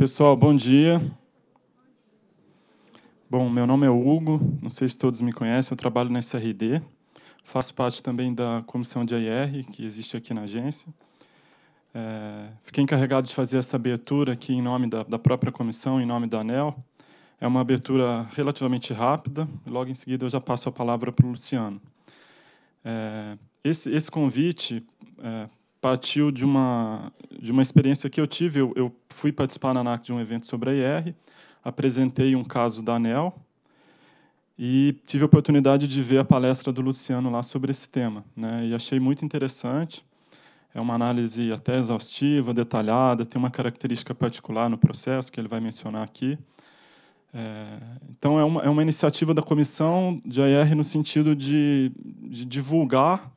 Pessoal, bom dia. Bom, meu nome é Hugo, não sei se todos me conhecem, eu trabalho na SRD, faço parte também da comissão de IR que existe aqui na agência. É, fiquei encarregado de fazer essa abertura aqui em nome da, da própria comissão, em nome da ANEL. É uma abertura relativamente rápida, logo em seguida eu já passo a palavra para o Luciano. É, esse, esse, convite é, partiu de uma, de uma experiência que eu tive. Eu, eu fui participar na ANAC de um evento sobre a IR, apresentei um caso da ANEL e tive a oportunidade de ver a palestra do Luciano lá sobre esse tema. Né? E achei muito interessante. É uma análise até exaustiva, detalhada, tem uma característica particular no processo que ele vai mencionar aqui. É, então, é uma, é uma iniciativa da comissão de IR no sentido de, de divulgar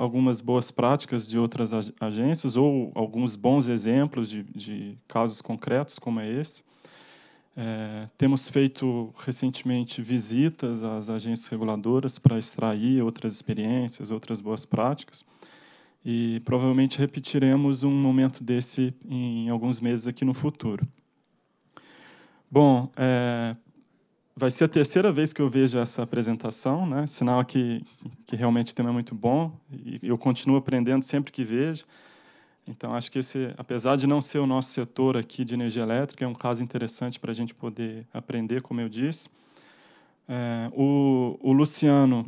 algumas boas práticas de outras agências ou alguns bons exemplos de, de casos concretos como é esse. É, temos feito recentemente visitas às agências reguladoras para extrair outras experiências, outras boas práticas, e provavelmente repetiremos um momento desse em alguns meses aqui no futuro. Bom, é, vai ser a terceira vez que eu vejo essa apresentação, né? sinal que, que realmente o tema é muito bom e eu continuo aprendendo sempre que vejo. Então, acho que esse, apesar de não ser o nosso setor aqui de energia elétrica, é um caso interessante para a gente poder aprender, como eu disse. É, o, o, Luciano,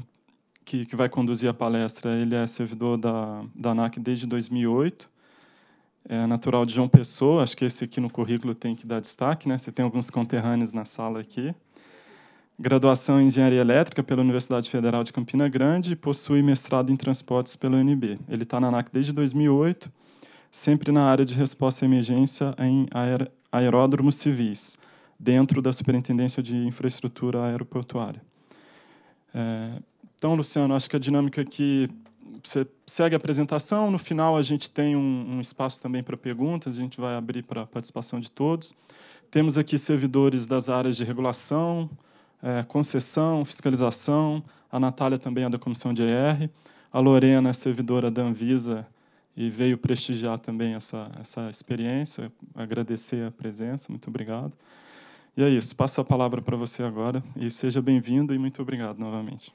que, que vai conduzir a palestra, ele é servidor da, da ANAC desde 2008, é natural de João Pessoa, acho que esse aqui no currículo tem que dar destaque, né? Você tem alguns conterrâneos na sala aqui graduação em Engenharia Elétrica pela Universidade Federal de Campina Grande e possui mestrado em Transportes pela UNB. Ele está na ANAC desde 2008, sempre na área de resposta à emergência em aer aeródromos civis, dentro da Superintendência de Infraestrutura Aeroportuária. É, então, Luciano, acho que a dinâmica aqui você segue a apresentação. No final, a gente tem um, um espaço também para perguntas, a gente vai abrir para a participação de todos. Temos aqui servidores das áreas de regulação, é, concessão, fiscalização. A Natália também é da comissão de ER. A Lorena é servidora da Anvisa e veio prestigiar também essa, essa experiência. Agradecer a presença, muito obrigado. E é isso, passo a palavra para você agora e seja bem-vindo e muito obrigado novamente.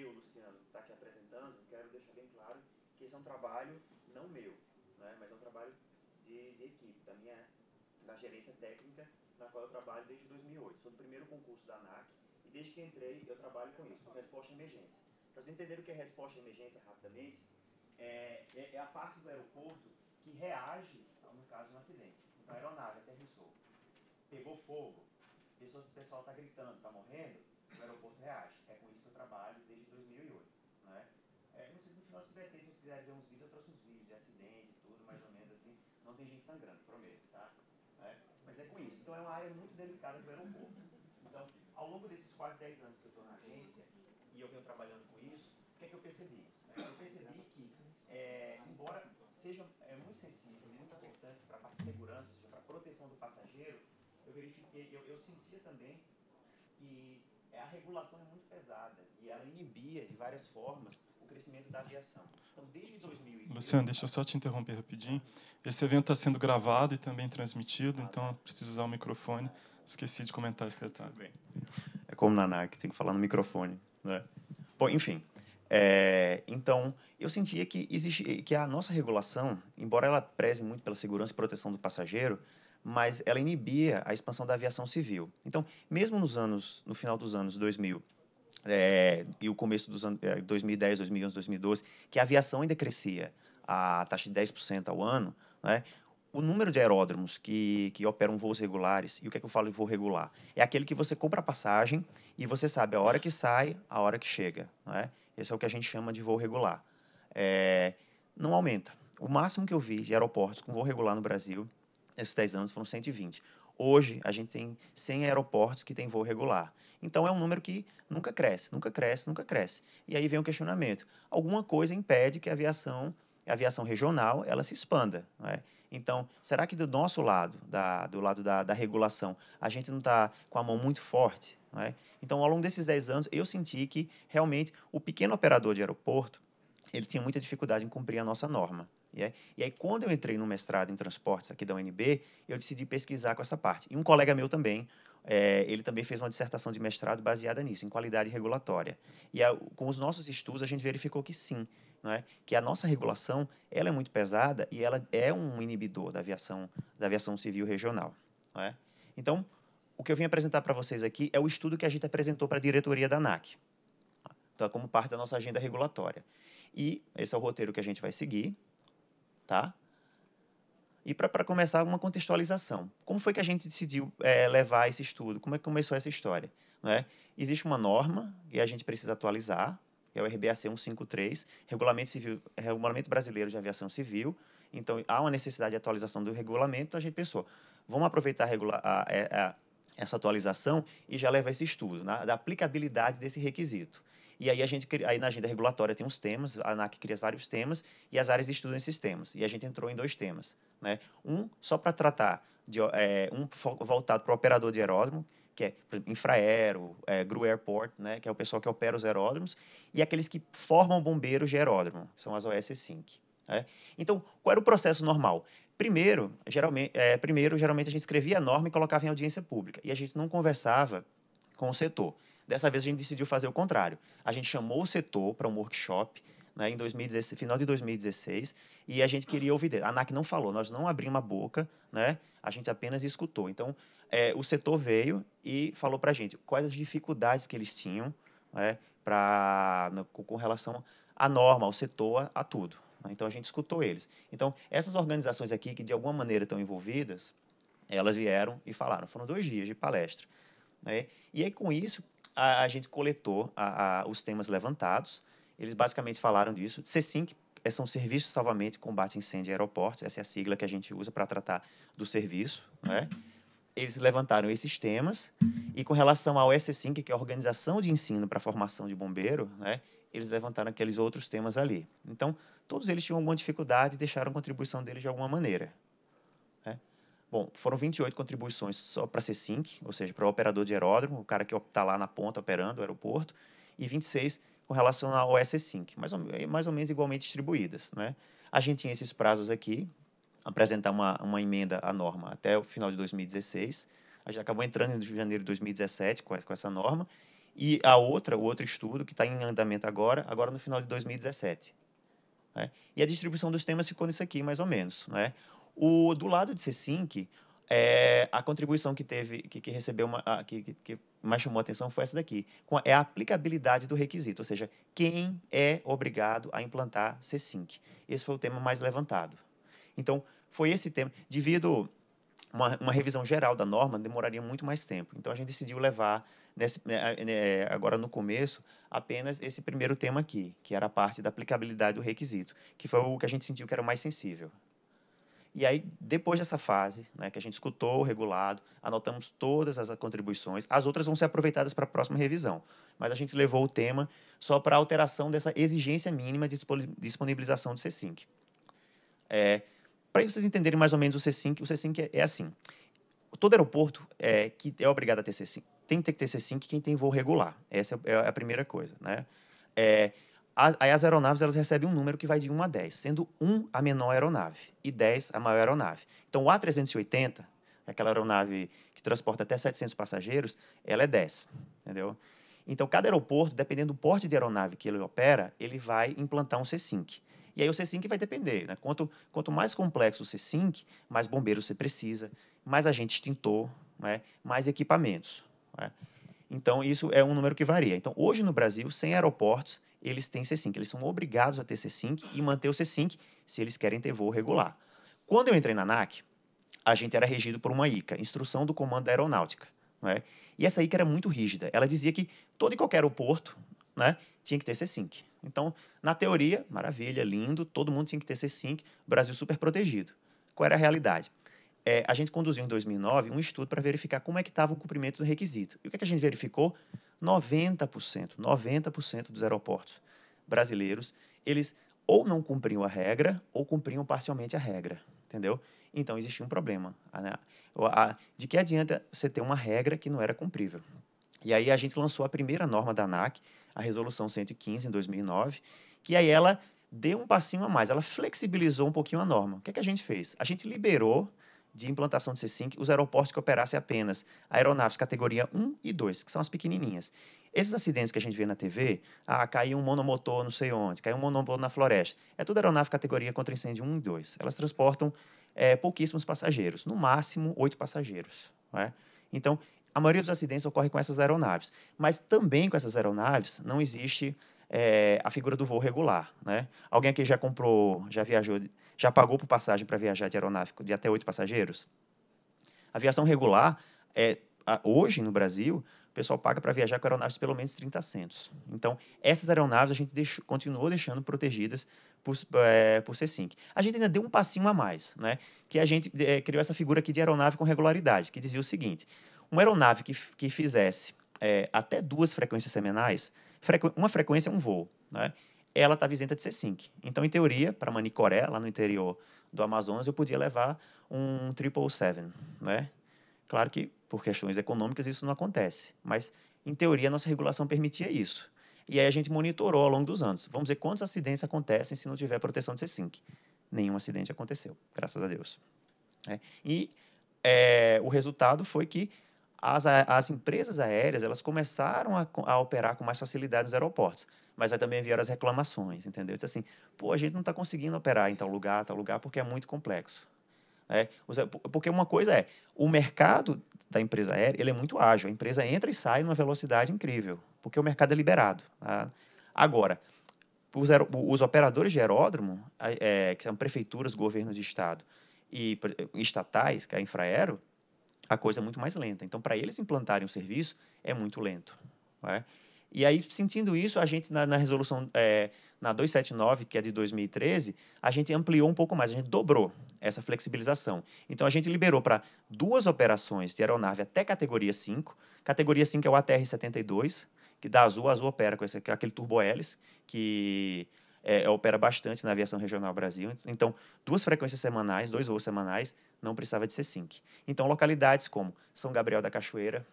eu, Luciano, que está aqui apresentando, quero deixar bem claro que esse é um trabalho não meu, né, mas é um trabalho de, de equipe, da minha da gerência técnica na qual eu trabalho desde 2008. Sou do primeiro concurso da ANAC e desde que entrei eu trabalho com isso, resposta à emergência. Para vocês entenderem o que é resposta à emergência rapidamente, é, é, é a parte do aeroporto que reage no caso de um acidente. Então a aeronave aterrissou, pegou fogo, o pessoal está gritando, está morrendo, o aeroporto reage. É com isso que eu trabalho 2008, né? É, no, final, se tiver tempo, se der uns vídeos, eu trouxe uns vídeos de acidente e tudo, mais ou menos assim. Não tem gente sangrando, prometo, tá? É, mas é com isso. Então é uma área muito delicada do aeroporto. Então, ao longo desses quase 10 anos que eu estou na agência, e eu venho trabalhando com isso, o que é que eu percebi? Né, eu percebi que, é, embora seja é, muito sensível, muito importante para a parte de segurança, ou seja, para a proteção do passageiro, eu verifiquei, eu, eu sentia também que é, a regulação é muito pesada e ela inibia de várias formas o crescimento da aviação. Então, desde 2000. Luciano, deixa eu só te interromper rapidinho. Esse evento está sendo gravado e também transmitido, ah, então preciso usar o microfone. Esqueci de comentar esse detalhe. É como na NAC, tem que falar no microfone. Né? Bom, enfim. É, então, eu sentia que, existe, que a nossa regulação, embora ela preze muito pela segurança e proteção do passageiro, mas ela inibia a expansão da aviação civil. Então, mesmo nos anos, no final dos anos 2000 é, e o começo dos anos 2010, 2011, 2012, que a aviação ainda crescia a taxa de 10% ao ano, né? o número de aeródromos que, que operam voos regulares, e o que é que eu falo de voo regular? É aquele que você compra a passagem e você sabe a hora que sai, a hora que chega. Né? Esse é o que a gente chama de voo regular. É, não aumenta. O máximo que eu vi de aeroportos com voo regular no Brasil esses 10 anos foram 120. Hoje, a gente tem 100 aeroportos que têm voo regular. Então, é um número que nunca cresce, nunca cresce, nunca cresce. E aí vem o questionamento. Alguma coisa impede que a aviação, a aviação regional, ela se expanda. Não é? Então, será que do nosso lado, da, do lado da, da, regulação, a gente não está com a mão muito forte? É? Então, ao longo desses 10 anos, eu senti que realmente o pequeno operador de aeroporto ele tinha muita dificuldade em cumprir a nossa norma. E aí, quando eu entrei no mestrado em transportes aqui da UNB, eu decidi pesquisar com essa parte. E um colega meu também, é, ele também fez uma dissertação de mestrado baseada nisso, em qualidade regulatória. E a, com os nossos estudos, a gente verificou que sim, é? que a nossa regulação ela é muito pesada e ela é um inibidor da aviação, da aviação civil regional. É? Então, o que eu vim apresentar para vocês aqui é o estudo que a gente apresentou para a diretoria da ANAC, Então, tá? como parte da nossa agenda regulatória. E esse é o roteiro que a gente vai seguir, tá? E para começar, uma contextualização. Como foi que a gente decidiu é, levar esse estudo? Como é que começou essa história? Né? Existe uma norma e a gente precisa atualizar, que é o RBAC 153, Regulamento, Civil, Regulamento Brasileiro de Aviação Civil. Então, há uma necessidade de atualização do regulamento, a gente pensou, vamos aproveitar a, regula a, a, é, a essa atualização e já levar esse estudo né? da aplicabilidade desse requisito. E aí a gente aí na agenda regulatória tem uns temas, a ANAC cria vários temas e as áreas estudam esses temas. E a gente entrou em dois temas, né? Um só para tratar de é, um voltado para o operador de aeródromo, que é Infraero, é, Gru Airport, né, que é o pessoal que opera os aeródromos, e aqueles que formam bombeiros de aeródromo, são as OS 5. Né? Então, qual era o processo normal? Primeiro geralmente, é, primeiro, geralmente a gente escrevia a norma e colocava em audiência pública, e a gente não conversava com o setor. Dessa vez a gente decidiu fazer o contrário. A gente chamou o setor para um workshop né, em 2016, final de 2016, e a gente queria ouvir dele. A ANAC não falou, nós não abrimos a boca, né? a gente apenas escutou. Então, é, o setor veio e falou para a gente quais as dificuldades que eles tinham né, pra, no, com relação à norma, ao setor, a, a tudo. Né? Então, a gente escutou eles. Então, essas organizações aqui que de alguma maneira estão envolvidas, elas vieram e falaram. Foram dois dias de palestra. Né? E aí, com isso, a, a gente coletou a, a, os temas levantados. Eles basicamente falaram disso. C5 é, são serviços de salvamento, combate a incêndio em aeroportos. Essa é a sigla que a gente usa para tratar do serviço. Né? Eles levantaram esses temas. E com relação ao EC5, que é a Organização de Ensino para a Formação de Bombeiro, né? eles levantaram aqueles outros temas ali. Então, todos eles tinham alguma dificuldade e deixaram a contribuição deles de alguma maneira. Bom, foram 28 contribuições só para a C5, ou seja, para o operador de aeródromo, o cara que está lá na ponta operando o aeroporto, e 26 com relação ao SC5, mais ou, mais ou menos igualmente distribuídas. Né? A gente tinha esses prazos aqui, apresentar uma, uma emenda à norma até o final de 2016, a gente acabou entrando em janeiro de 2017 com, com essa norma, e a outra, o outro estudo, que está em andamento agora, agora no final de 2017. Né? E a distribuição dos temas ficou nisso aqui, mais ou menos. Né? O, do lado de Cecink, é, a contribuição que teve, que, que recebeu, uma, a, que, que, mais chamou a atenção foi essa daqui. é a aplicabilidade do requisito, ou seja, quem é obrigado a implantar c Esse foi o tema mais levantado. Então, foi esse tema. Devido uma, uma revisão geral da norma, demoraria muito mais tempo. Então, a gente decidiu levar, nesse, né, né, agora no começo, apenas esse primeiro tema aqui, que era a parte da aplicabilidade do requisito, que foi o que a gente sentiu que era o mais sensível. E aí, depois dessa fase, né, que a gente escutou o regulado, anotamos todas as contribuições, as outras vão ser aproveitadas para a próxima revisão. Mas a gente levou o tema só para a alteração dessa exigência mínima de disponibilização do c 5 É, para vocês entenderem mais ou menos o c 5 o c 5 é, é, assim. Todo aeroporto é, que é obrigado a ter c 5 tem que ter C-Sync quem tem voo regular. Essa é, é a primeira coisa, né? É, Aí as aeronaves elas recebem um número que vai de 1 a 10, sendo 1 a menor aeronave e 10 a maior aeronave. Então o A380, aquela aeronave que transporta até 700 passageiros, ela é 10, entendeu? Então cada aeroporto, dependendo do porte de aeronave que ele opera, ele vai implantar um C-SYNC. E aí o C-SYNC vai depender, né? Quanto, quanto mais complexo o C-SYNC, mais bombeiros você precisa, mais agente extintor, né? mais equipamentos. Né? Então isso é um número que varia. Então hoje no Brasil, 100 aeroportos eles têm C-Sync. Eles são obrigados a ter C-Sync e manter o C-Sync se eles querem ter voo regular. Quando eu entrei na ANAC, a gente era regido por uma ICA, Instrução do Comando da Aeronáutica. Né? E essa ICA era muito rígida. Ela dizia que todo e qualquer aeroporto né, tinha que ter C-Sync. Então, na teoria, maravilha, lindo, todo mundo tinha que ter C-Sync, Brasil super protegido. Qual era a realidade? É, a gente conduziu em 2009 um estudo para verificar como é que estava o cumprimento do requisito. E o que, é que a gente verificou? 90%, 90% dos aeroportos brasileiros, eles ou não cumpriam a regra ou cumpriam parcialmente a regra, entendeu? Então existia um problema. Né, de que adianta você ter uma regra que não era cumprível? E aí a gente lançou a primeira norma da ANAC, a resolução 115 em 2009, que aí ela deu um passinho a mais, ela flexibilizou um pouquinho a norma. O que, é que a gente fez? A gente liberou de implantação de C5 os aeroportos que operassem apenas aeronaves categoria 1 e 2, que são as pequenininhas. Esses acidentes que a gente vê na TV, ah, caiu um monomotor não sei onde, caiu um monomotor na floresta, é tudo aeronave categoria contra incêndio 1 e 2. Elas transportam é, pouquíssimos passageiros, no máximo oito passageiros. É? Então, a maioria dos acidentes ocorre com essas aeronaves. Mas também com essas aeronaves não existe é, a figura do voo regular. Né? Alguém aqui já comprou, já viajou já pagou por passagem para viajar de aeronáfico de até oito passageiros? A Aviação regular, é, hoje no Brasil, o pessoal paga para viajar com aeronaves pelo menos 30 centos. Então, essas aeronaves a gente deixou, continuou deixando protegidas por, é, por C5. A gente ainda deu um passinho a mais, né? que a gente é, criou essa figura aqui de aeronave com regularidade, que dizia o seguinte, uma aeronave que, que fizesse é, até duas frequências semanais, frequ uma frequência é um voo, né? ela estava tá isenta de C5. Então, em teoria, para Manicoré, lá no interior do Amazonas, eu podia levar um 777, né? Claro que, por questões econômicas, isso não acontece. Mas, em teoria, a nossa regulação permitia isso. E aí a gente monitorou ao longo dos anos. Vamos ver quantos acidentes acontecem se não tiver proteção de C5. Nenhum acidente aconteceu, graças a Deus. É. E é, o resultado foi que as, as empresas aéreas elas começaram a, a operar com mais facilidade nos aeroportos. Mas aí também vieram as reclamações, entendeu? Disse assim, pô, a gente não está conseguindo operar em tal lugar, tal lugar, porque é muito complexo. É, é, porque uma coisa é, o mercado da empresa aérea, ele é muito ágil. A empresa entra e sai numa velocidade incrível, porque o mercado é liberado. Tá? Agora, os, os, operadores de aeródromo, é, que são prefeituras, governos de estado e estatais, que é a Infraero, a coisa é muito mais lenta. Então, para eles implantarem o serviço, é muito lento. Não tá? é? E aí, sentindo isso, a gente, na, na resolução, é, na 279, que é de 2013, a gente ampliou um pouco mais, a gente dobrou essa flexibilização. Então, a gente liberou para duas operações de aeronave até categoria 5. Categoria 5 é o ATR-72, que da Azul, a Azul opera com esse, aquele turbo-hélice, que é, é, opera bastante na aviação regional Brasil. Então, duas frequências semanais, dois voos semanais, não precisava de ser SINC. Então, localidades como São Gabriel da Cachoeira,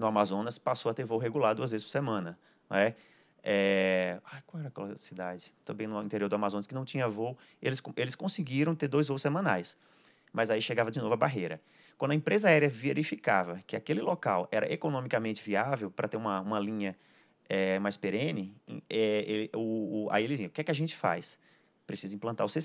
no Amazonas passou a ter voo regular duas vezes por semana. Né? É... Ai, qual era aquela cidade? Também no interior do Amazonas, que não tinha voo. Eles, eles conseguiram ter dois voos semanais. Mas aí chegava de novo a barreira. Quando a empresa aérea verificava que aquele local era economicamente viável para ter uma, uma linha é, mais perene, é, o, o, aí eles o que é que a gente faz? Precisa implantar o c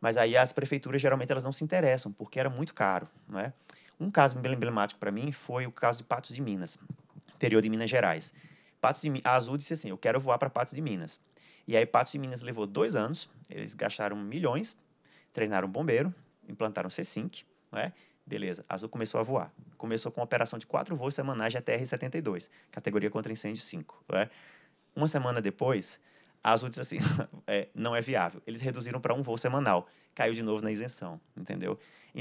Mas aí as prefeituras geralmente elas não se interessam, porque era muito caro, não é? Um caso bem emblemático para mim foi o caso de Patos de Minas, interior de Minas Gerais. Patos de, a Azul disse assim: Eu quero voar para Patos de Minas. E aí, Patos de Minas levou dois anos, eles gastaram milhões, treinaram um bombeiro, implantaram C5, né? Beleza, a Azul começou a voar. Começou com uma operação de quatro voos semanais de ATR-72, categoria contra incêndio 5. né? Uma semana depois, a Azul disse assim, é, não é viável. Eles reduziram para um voo semanal, caiu de novo na isenção, entendeu?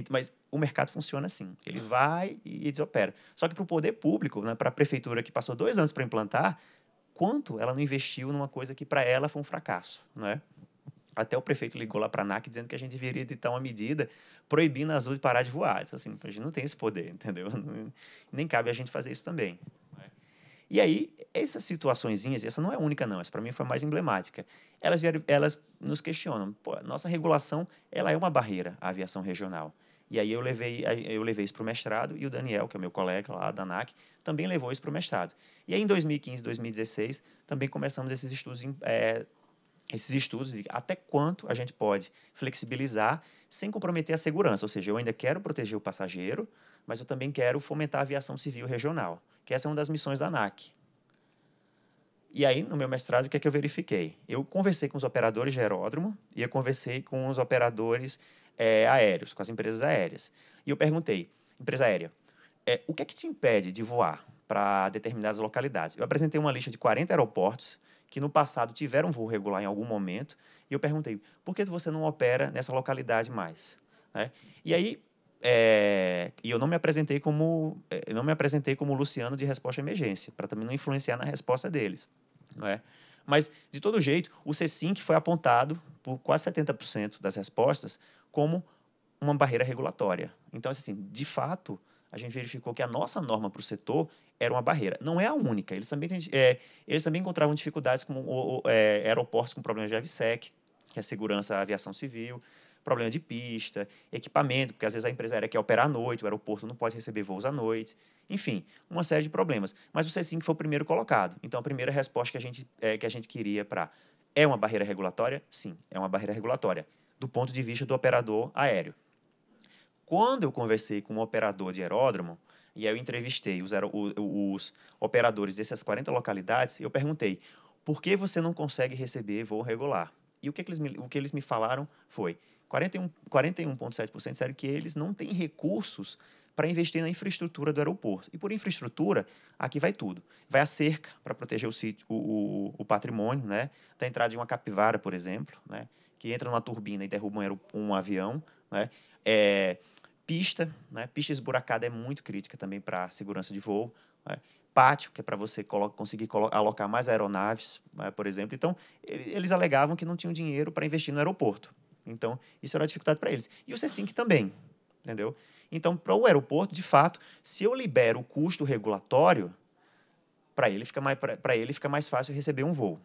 Mas o mercado funciona assim. Ele vai e desopera. Só que para o poder público, né, para a prefeitura que passou dois anos para implantar, quanto ela não investiu numa coisa que para ela foi um fracasso, né? Até o prefeito ligou lá para a NAC dizendo que a gente deveria editar uma medida proibindo a Azul de parar de voar. Disse assim, a gente não tem esse poder, entendeu? Nem cabe a gente fazer isso também. E aí, essas situaçõezinhas, essa não é única não, essa para mim foi mais emblemática. Elas, vieram, elas nos questionam, nossa regulação, ela é uma barreira à aviação regional. E aí eu levei, eu levei isso para o mestrado e o Daniel, que é meu colega lá da ANAC, também levou isso para o mestrado. E aí em 2015, 2016, também começamos esses estudos, é, esses estudos de até quanto a gente pode flexibilizar sem comprometer a segurança. Ou seja, eu ainda quero proteger o passageiro, mas eu também quero fomentar a aviação civil regional que essa é uma das missões da ANAC. E aí, no meu mestrado, o que é que eu verifiquei? Eu conversei com os operadores de aeródromo e eu conversei com os operadores é, aéreos, com as empresas aéreas. E eu perguntei, empresa aérea, é, o que é que te impede de voar para determinadas localidades? Eu apresentei uma lista de 40 aeroportos que no passado tiveram voo regular em algum momento, e eu perguntei, por que você não opera nessa localidade mais? Né? E aí, é, e eu não me apresentei como é, eu não me apresentei como Luciano de resposta à emergência para também não influenciar na resposta deles, não é? Mas de todo jeito, o CSINC foi apontado por quase 70% das respostas como uma barreira regulatória. Então assim, de fato, a gente verificou que a nossa norma para o setor era uma barreira. Não é a única. Eles também, é, eles também encontravam dificuldades com o, o, é, aeroportos com problemas de AVSEC, que é a segurança aviação civil problema de pista, equipamento, porque às vezes a empresa aérea quer operar à noite, o aeroporto não pode receber voos à noite, enfim, uma série de problemas. Mas o C5 foi o primeiro colocado. Então a primeira resposta que a gente, é, que a gente queria para é uma barreira regulatória? Sim, é uma barreira regulatória, do ponto de vista do operador aéreo. Quando eu conversei com um operador de aeródromo, e aí eu entrevistei os, os operadores dessas 40 localidades, eu perguntei, por que você não consegue receber voo regular? E o que, é que eles, me, o que eles me falaram foi, 41,7% 41 disseram que eles não têm recursos para investir na infraestrutura do aeroporto. E por infraestrutura, aqui vai tudo. Vai a cerca para proteger o, sítio, o, o, o, patrimônio, né? Da entrada de uma capivara, por exemplo, né? Que entra numa turbina e derruba um, um avião, né? É, pista, né? Pista esburacada é muito crítica também para segurança de voo. Né? Pátio, que é para você conseguir alocar mais aeronaves, né? por exemplo. Então, eles alegavam que não tinham dinheiro para investir no aeroporto. Então, isso era uma dificuldade para eles. E o C5 também, entendeu? Então, para o aeroporto, de fato, se eu libero o custo regulatório, para ele, fica mais, ele fica mais fácil receber um voo.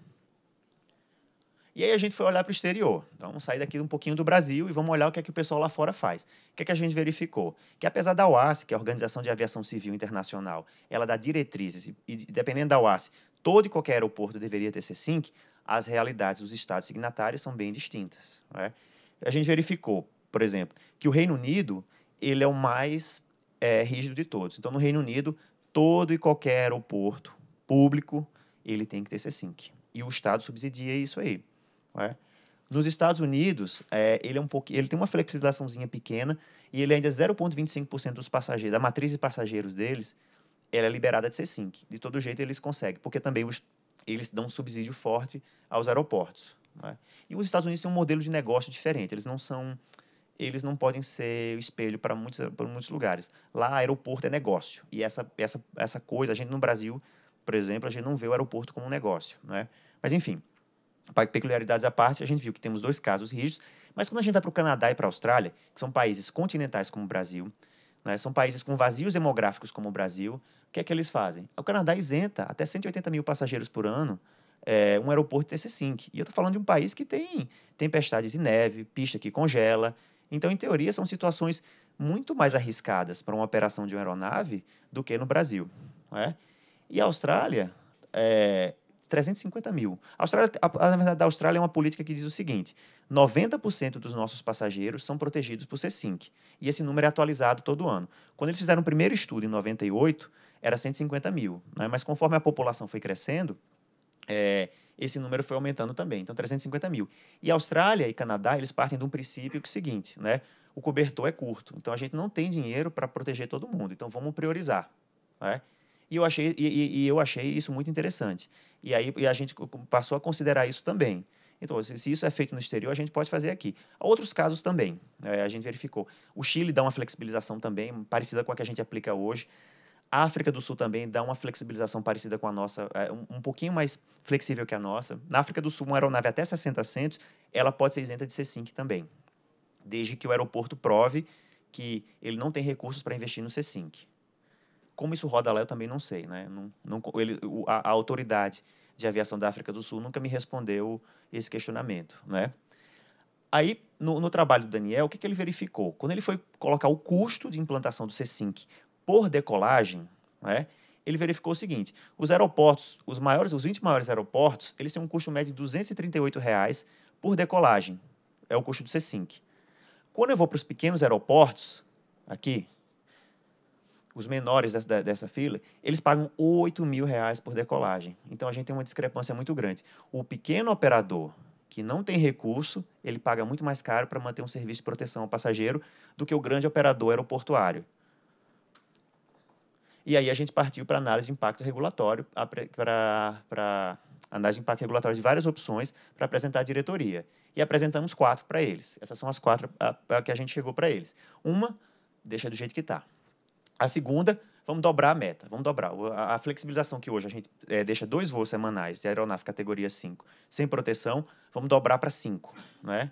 E aí a gente foi olhar para o exterior. Então, vamos sair daqui um pouquinho do Brasil e vamos olhar o que é que o pessoal lá fora faz. O que é que a gente verificou? Que apesar da OAS, que é a Organização de Aviação Civil Internacional, ela dá diretrizes, e dependendo da OAS, todo e qualquer aeroporto deveria ter C5, as realidades dos estados signatários são bem distintas. Não é? a gente verificou, por exemplo, que o Reino Unido ele é o mais é, rígido de todos. Então, no Reino Unido, todo e qualquer aeroporto público ele tem que ter C5. E o Estado subsidia isso aí. É? Nos Estados Unidos, é, ele, é um pouco, ele tem uma flexibilizaçãozinha pequena e ele ainda é 0,25% dos passageiros, da matriz de passageiros deles, ela é liberada de C5. De todo jeito, eles conseguem, porque também os, eles dão um subsídio forte aos aeroportos. Né? E os Estados Unidos têm um modelo de negócio diferente. Eles não são, eles não podem ser o espelho para muitos, para muitos lugares. Lá, aeroporto é negócio. E essa, essa, essa coisa, a gente no Brasil, por exemplo, a gente não vê o aeroporto como um negócio. Né? Mas, enfim, peculiaridades à parte, a gente viu que temos dois casos rígidos. Mas quando a gente vai para o Canadá e para a Austrália, que são países continentais como o Brasil, né? são países com vazios demográficos como o Brasil, o que é que eles fazem? O Canadá isenta até 180 mil passageiros por ano é, um aeroporto de Tessinc. E eu estou falando de um país que tem tempestades e neve, pista que congela. Então, em teoria, são situações muito mais arriscadas para uma operação de uma aeronave do que no Brasil. É? E a Austrália, é, 350 mil. A, Austrália, a, na verdade, a Austrália é uma política que diz o seguinte: 90% dos nossos passageiros são protegidos por C5. E esse número é atualizado todo ano. Quando eles fizeram o primeiro estudo em 98, era 150 mil. Né? Mas conforme a população foi crescendo, é, esse número foi aumentando também, então 350 mil. E Austrália e Canadá, eles partem de um princípio que é o seguinte, né? O cobertor é curto, então a gente não tem dinheiro para proteger todo mundo, então vamos priorizar, né? E eu achei, e, e, eu achei isso muito interessante. E aí e a gente passou a considerar isso também. Então, se isso é feito no exterior, a gente pode fazer aqui. Outros casos também, né? a gente verificou. O Chile dá uma flexibilização também, parecida com a que a gente aplica hoje. A África do Sul também dá uma flexibilização parecida com a nossa, é, um, um pouquinho mais flexível que a nossa. Na África do Sul, uma aeronave até 60 centos, ela pode ser isenta de C5 também, desde que o aeroporto prove que ele não tem recursos para investir no C5. Como isso roda lá, eu também não sei. Né? Não, não, ele, a, a, autoridade de aviação da África do Sul nunca me respondeu esse questionamento. Né? Aí, no, no trabalho do Daniel, o que, que ele verificou? Quando ele foi colocar o custo de implantação do C5 por decolagem, né, ele verificou o seguinte: os aeroportos, os maiores, os 20 maiores aeroportos, eles têm um custo médio de 238 reais por decolagem. É o custo do C5. Quando eu vou para os pequenos aeroportos, aqui, os menores dessa, dessa fila, eles pagam 8 mil reais por decolagem. Então a gente tem uma discrepância muito grande. O pequeno operador que não tem recurso, ele paga muito mais caro para manter um serviço de proteção ao passageiro do que o grande operador aeroportuário. E aí a gente partiu para análise de impacto regulatório, para análise de impacto regulatório de várias opções para apresentar à diretoria. E apresentamos quatro para eles. Essas são as quatro a, a que a gente chegou para eles. Uma, deixa do jeito que está. A segunda, vamos dobrar a meta, vamos dobrar. A, a flexibilização que hoje a gente é, deixa dois voos semanais de aeronave categoria 5 sem proteção, vamos dobrar para cinco, né?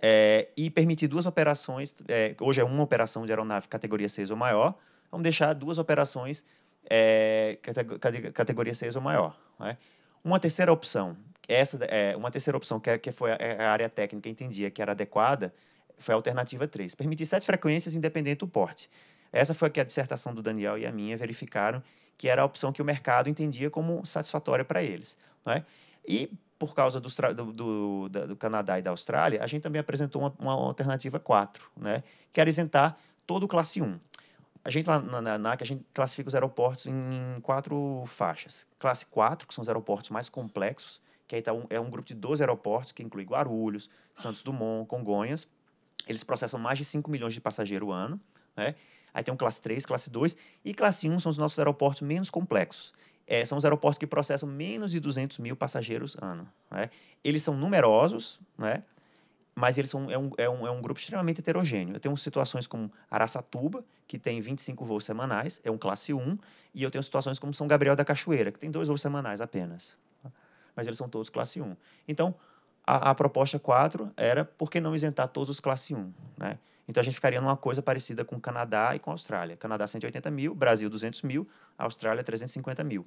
É, e permitir duas operações, é, hoje é uma operação de aeronave categoria 6 ou maior, vamos deixar duas operações é, categoria 6 ou maior. Né? Uma terceira opção, essa é, uma terceira opção que, é, que foi a, é, área técnica entendia é que era adequada, foi a alternativa 3. Permitir sete frequências independente do porte. Essa foi a que a dissertação do Daniel e a minha verificaram que era a opção que o mercado entendia como satisfatória para eles. é? E por causa do, do, do, Canadá e da Austrália, a gente também apresentou uma, uma alternativa 4, né? que era isentar todo o classe 1. A gente lá na, na a gente classifica os aeroportos em quatro faixas. Classe 4, que são os aeroportos mais complexos, que aí tá um, é um grupo de 12 aeroportos, que inclui Guarulhos, Santos Dumont, Congonhas. Eles processam mais de 5 milhões de passageiros ano, né? Aí tem um classe 3, classe 2 e classe 1 são os nossos aeroportos menos complexos. É, são os aeroportos que processam menos de 200 mil passageiros ano. Né? Eles são numerosos, né? mas eles são é um, é, um, é um grupo extremamente heterogêneo. Eu tenho situações como Araçatuba, que tem 25 voos semanais, é um classe 1, e eu tenho situações como São Gabriel da Cachoeira, que tem dois voos semanais apenas. Tá? Mas eles são todos classe 1. Então, a, a proposta 4 era por que não isentar todos os classe 1, né? Então a gente ficaria numa coisa parecida com o Canadá e com a Austrália. Canadá 180 mil, Brasil 200 mil, Austrália 350 mil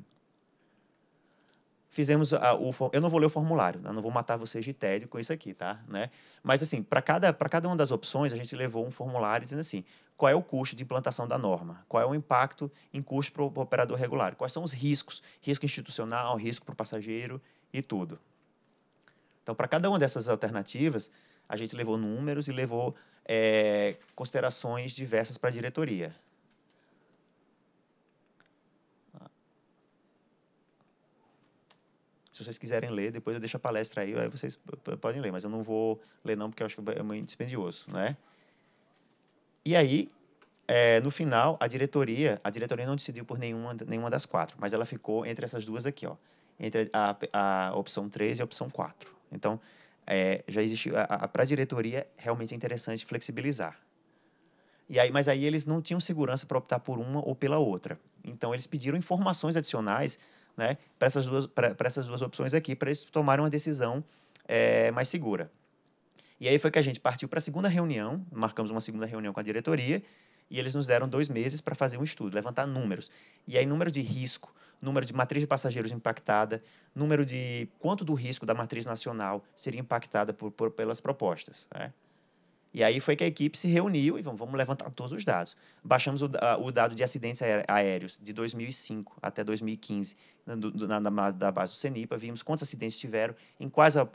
fizemos a, o eu não vou ler o formulário né, não vou matar vocês de tédio com isso aqui tá né mas assim para cada para cada uma das opções a gente levou um formulário dizendo assim qual é o custo de implantação da norma qual é o impacto em custo para o operador regular quais são os riscos risco institucional risco para o passageiro e tudo então para cada uma dessas alternativas a gente levou números e levou é, considerações diversas para a diretoria Se vocês quiserem ler, depois eu deixo a palestra aí, aí vocês podem ler, mas eu não vou ler não, porque eu acho que é muito dispendioso, né? E aí, é, no final, a diretoria, a diretoria não decidiu por nenhuma, nenhuma das quatro, mas ela ficou entre essas duas aqui, ó. Entre a, a, a opção 3 e a opção 4. Então, é, já existe para a diretoria realmente é interessante flexibilizar. E aí, mas aí eles não tinham segurança para optar por uma ou pela outra. Então eles pediram informações adicionais né, para essas, duas, essas duas opções aqui, para eles tomarem uma decisão é, mais segura. E aí foi que a gente partiu para a segunda reunião, marcamos uma segunda reunião com a diretoria, e eles nos deram dois meses para fazer um estudo, levantar números. E aí, número de risco, número de matriz de passageiros impactada, número de quanto do risco da matriz nacional seria impactada por, por pelas propostas. Né? E aí foi que a equipe se reuniu e vamos, vamos levantar todos os dados. Baixamos o, o dado de acidentes aéreos de 2005 até 2015 na, na, base do CENIPA, vimos quantos acidentes tiveram, em quais a, a,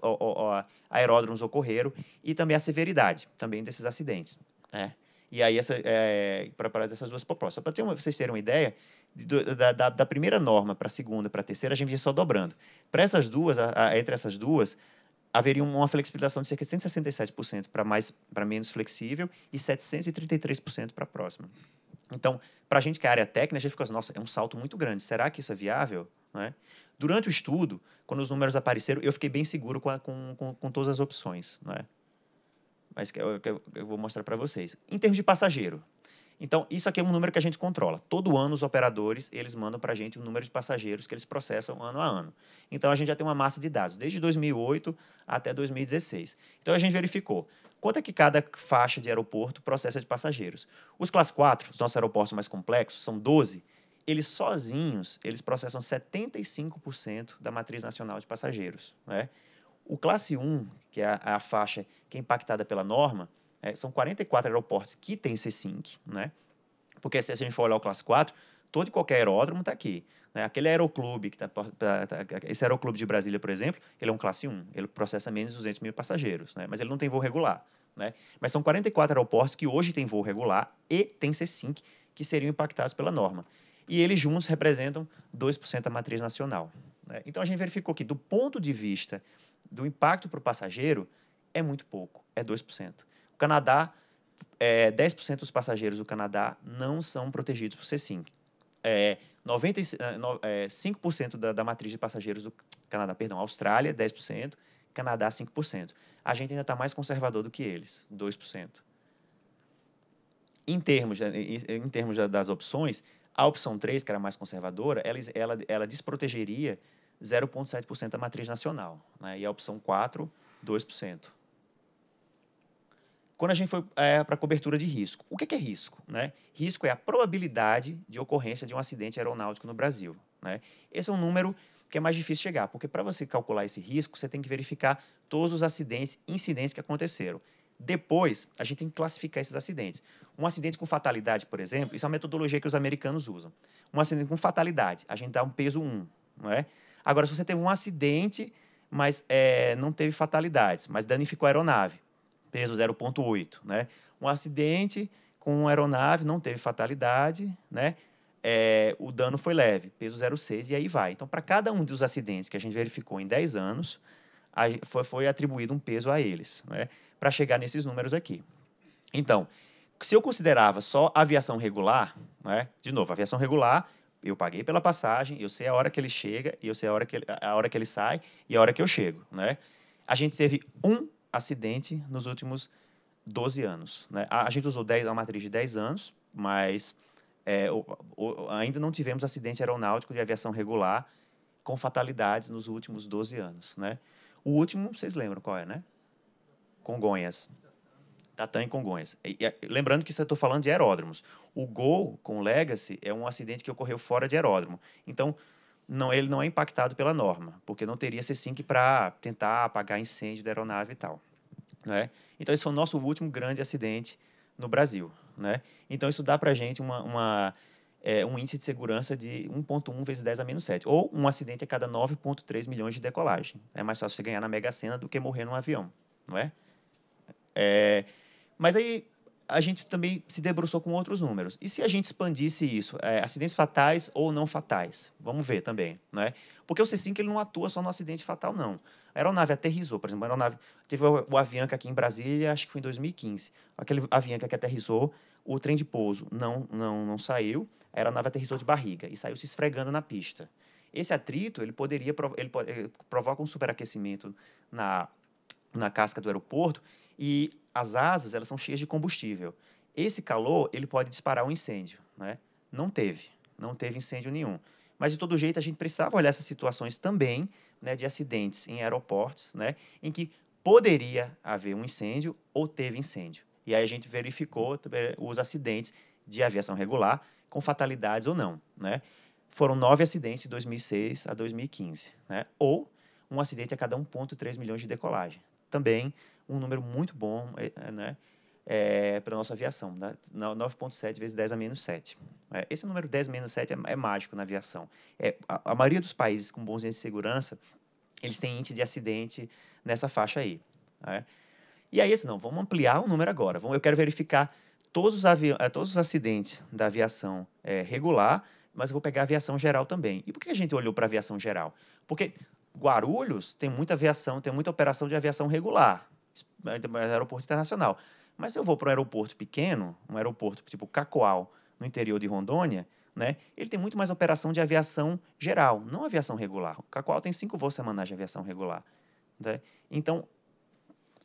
a, aeródromos ocorreram e também a severidade também desses acidentes. Né? E aí, essa, é, para essas duas propostas. Só para vocês terem uma ideia, de, da, da, da, primeira norma para a segunda, para a terceira, a gente vinha só dobrando. Para essas duas, a, a, entre essas duas, haveria uma flexibilização de cerca de 167% para mais para menos flexível e 733% para próxima. Então, para a gente que é área técnica, a gente ficou assim, nossa, é um salto muito grande. Será que isso é viável? É? Durante o estudo, quando os números apareceram, eu fiquei bem seguro com, a, com, com, com todas as opções. É? Mas é que eu, que eu, vou mostrar para vocês. Em termos de passageiro, então, isso aqui é um número que a gente controla. Todo ano, os operadores, eles mandam para a gente o número de passageiros que eles processam ano a ano. Então, a gente já tem uma massa de dados, desde 2008 até 2016. Então, a gente verificou quanto é que cada faixa de aeroporto processa de passageiros. Os classe 4, os nossos aeroportos mais complexos, são 12. Eles sozinhos, eles processam 75% da matriz nacional de passageiros. Né? O classe 1, que é a, a faixa que é impactada pela norma, é, são 44 aeroportos que têm C-Sync, né? Porque se a gente for olhar o Classe 4, todo e qualquer aeródromo está aqui. Né? Aquele aeroclube, que tá, tá, tá, esse aeroclube de Brasília, por exemplo, ele é um classe 1, ele processa menos de 200 mil passageiros, né? mas ele não tem voo regular. Né? Mas são 44 aeroportos que hoje têm voo regular e tem C5, que seriam impactados pela norma. E eles juntos representam 2% da matriz nacional. Né? Então a gente verificou que, do ponto de vista do impacto para o passageiro, é muito pouco, é 2%. O Canadá, é, 10% dos passageiros do Canadá não são protegidos por C5. É, 95% é, é, da, da matriz de passageiros do Canadá, perdão, Austrália, 10%, Canadá, 5%. A gente ainda está mais conservador do que eles, 2%. Em termos, né, em termos das opções, a opção 3, que era mais conservadora, ela, ela, ela desprotegeria 0,7% da matriz nacional. Né? E a opção 4, 2%. Quando a gente foi é, para cobertura de risco, o que é risco? Né? Risco é a probabilidade de ocorrência de um acidente aeronáutico no Brasil. Né? Esse é um número que é mais difícil chegar, porque para você calcular esse risco, você tem que verificar todos os acidentes, incidentes que aconteceram. Depois, a gente tem que classificar esses acidentes. Um acidente com fatalidade, por exemplo, isso é uma metodologia que os americanos usam. Um acidente com fatalidade, a gente dá um peso 1, não é? Agora, se você teve um acidente, mas é, não teve fatalidades, mas danificou a aeronave, peso 0,8, né? Um acidente com uma aeronave, não teve fatalidade, né? É, o dano foi leve, peso 0,6 e aí vai. Então, para cada um dos acidentes que a gente verificou em 10 anos, a, foi, foi atribuído um peso a eles, né? Para chegar nesses números aqui. Então, se eu considerava só aviação regular, né? De novo, aviação regular, eu paguei pela passagem, eu sei a hora que ele chega, eu sei a hora que ele, a hora que ele sai e a hora que eu chego, né? A gente teve um acidente nos últimos 12 anos. Né? A, a, gente usou 10, uma matriz de 10 anos, mas é, o, o, ainda não tivemos acidente aeronáutico de aviação regular com fatalidades nos últimos 12 anos. Né? O último, vocês lembram qual é, né? Congonhas. Tatã e Congonhas. E, e, lembrando que estou falando de aeródromos. O Gol com Legacy é um acidente que ocorreu fora de aeródromo. Então, não, ele não é impactado pela norma, porque não teria C5 para tentar apagar incêndio da aeronave e tal. Né? Então, esse foi o nosso último grande acidente no Brasil. Né? Então, isso dá para a gente uma, uma é, um índice de segurança de 1,1 vezes 10 a menos 7, ou um acidente a cada 9,3 milhões de decolagem. É mais fácil você ganhar na Mega Sena do que morrer num avião, não é? é? Mas aí a gente também se debruçou com outros números. E se a gente expandisse isso, é, acidentes fatais ou não fatais? Vamos ver também, não é? Porque o C5 ele não atua só no acidente fatal, não. A aeronave aterrissou, por exemplo, a aeronave. Teve o, o Avianca aqui em Brasília, acho que foi em 2015. Aquele Avianca que aterrissou, o trem de pouso não, não, não saiu, a aeronave aterrissou de barriga e saiu se esfregando na pista. Esse atrito ele poderia ele, ele eh, provoca um superaquecimento na, na casca do aeroporto e as asas elas são cheias de combustível. Esse calor ele pode disparar um incêndio, né? Não teve, não teve incêndio nenhum. Mas de todo jeito a gente precisava olhar essas situações também né, de acidentes em aeroportos, né, em que poderia haver um incêndio ou teve incêndio. E aí a gente verificou os acidentes de aviação regular, com fatalidades ou não. Né? Foram nove acidentes de 2006 a 2015, né? ou um acidente a cada 1,3 milhões de decolagem. Também um número muito bom, eh, né? é, para a nossa aviação, né? 9,7 vezes 10 a menos 7. É, esse é número 10 menos 7 é, é mágico na aviação. É, a, a, maioria dos países com bons índices de segurança, eles têm índice de acidente nessa faixa aí. Né? E aí, assim, não, vamos ampliar o número agora. Vamos, eu quero verificar todos os, avi é, todos os acidentes da aviação regular, mas eu vou pegar a aviação geral também. E por que a gente olhou para a aviação geral? Porque Guarulhos tem muita aviação, tem muita operação de aviação regular, aeroporto internacional. Mas se eu vou para um aeroporto pequeno, um aeroporto tipo Cacoal, no interior de Rondônia, né, ele tem muito mais operação de aviação geral, não aviação regular. Cacoal tem cinco voos semanais de aviação regular. Né? Então,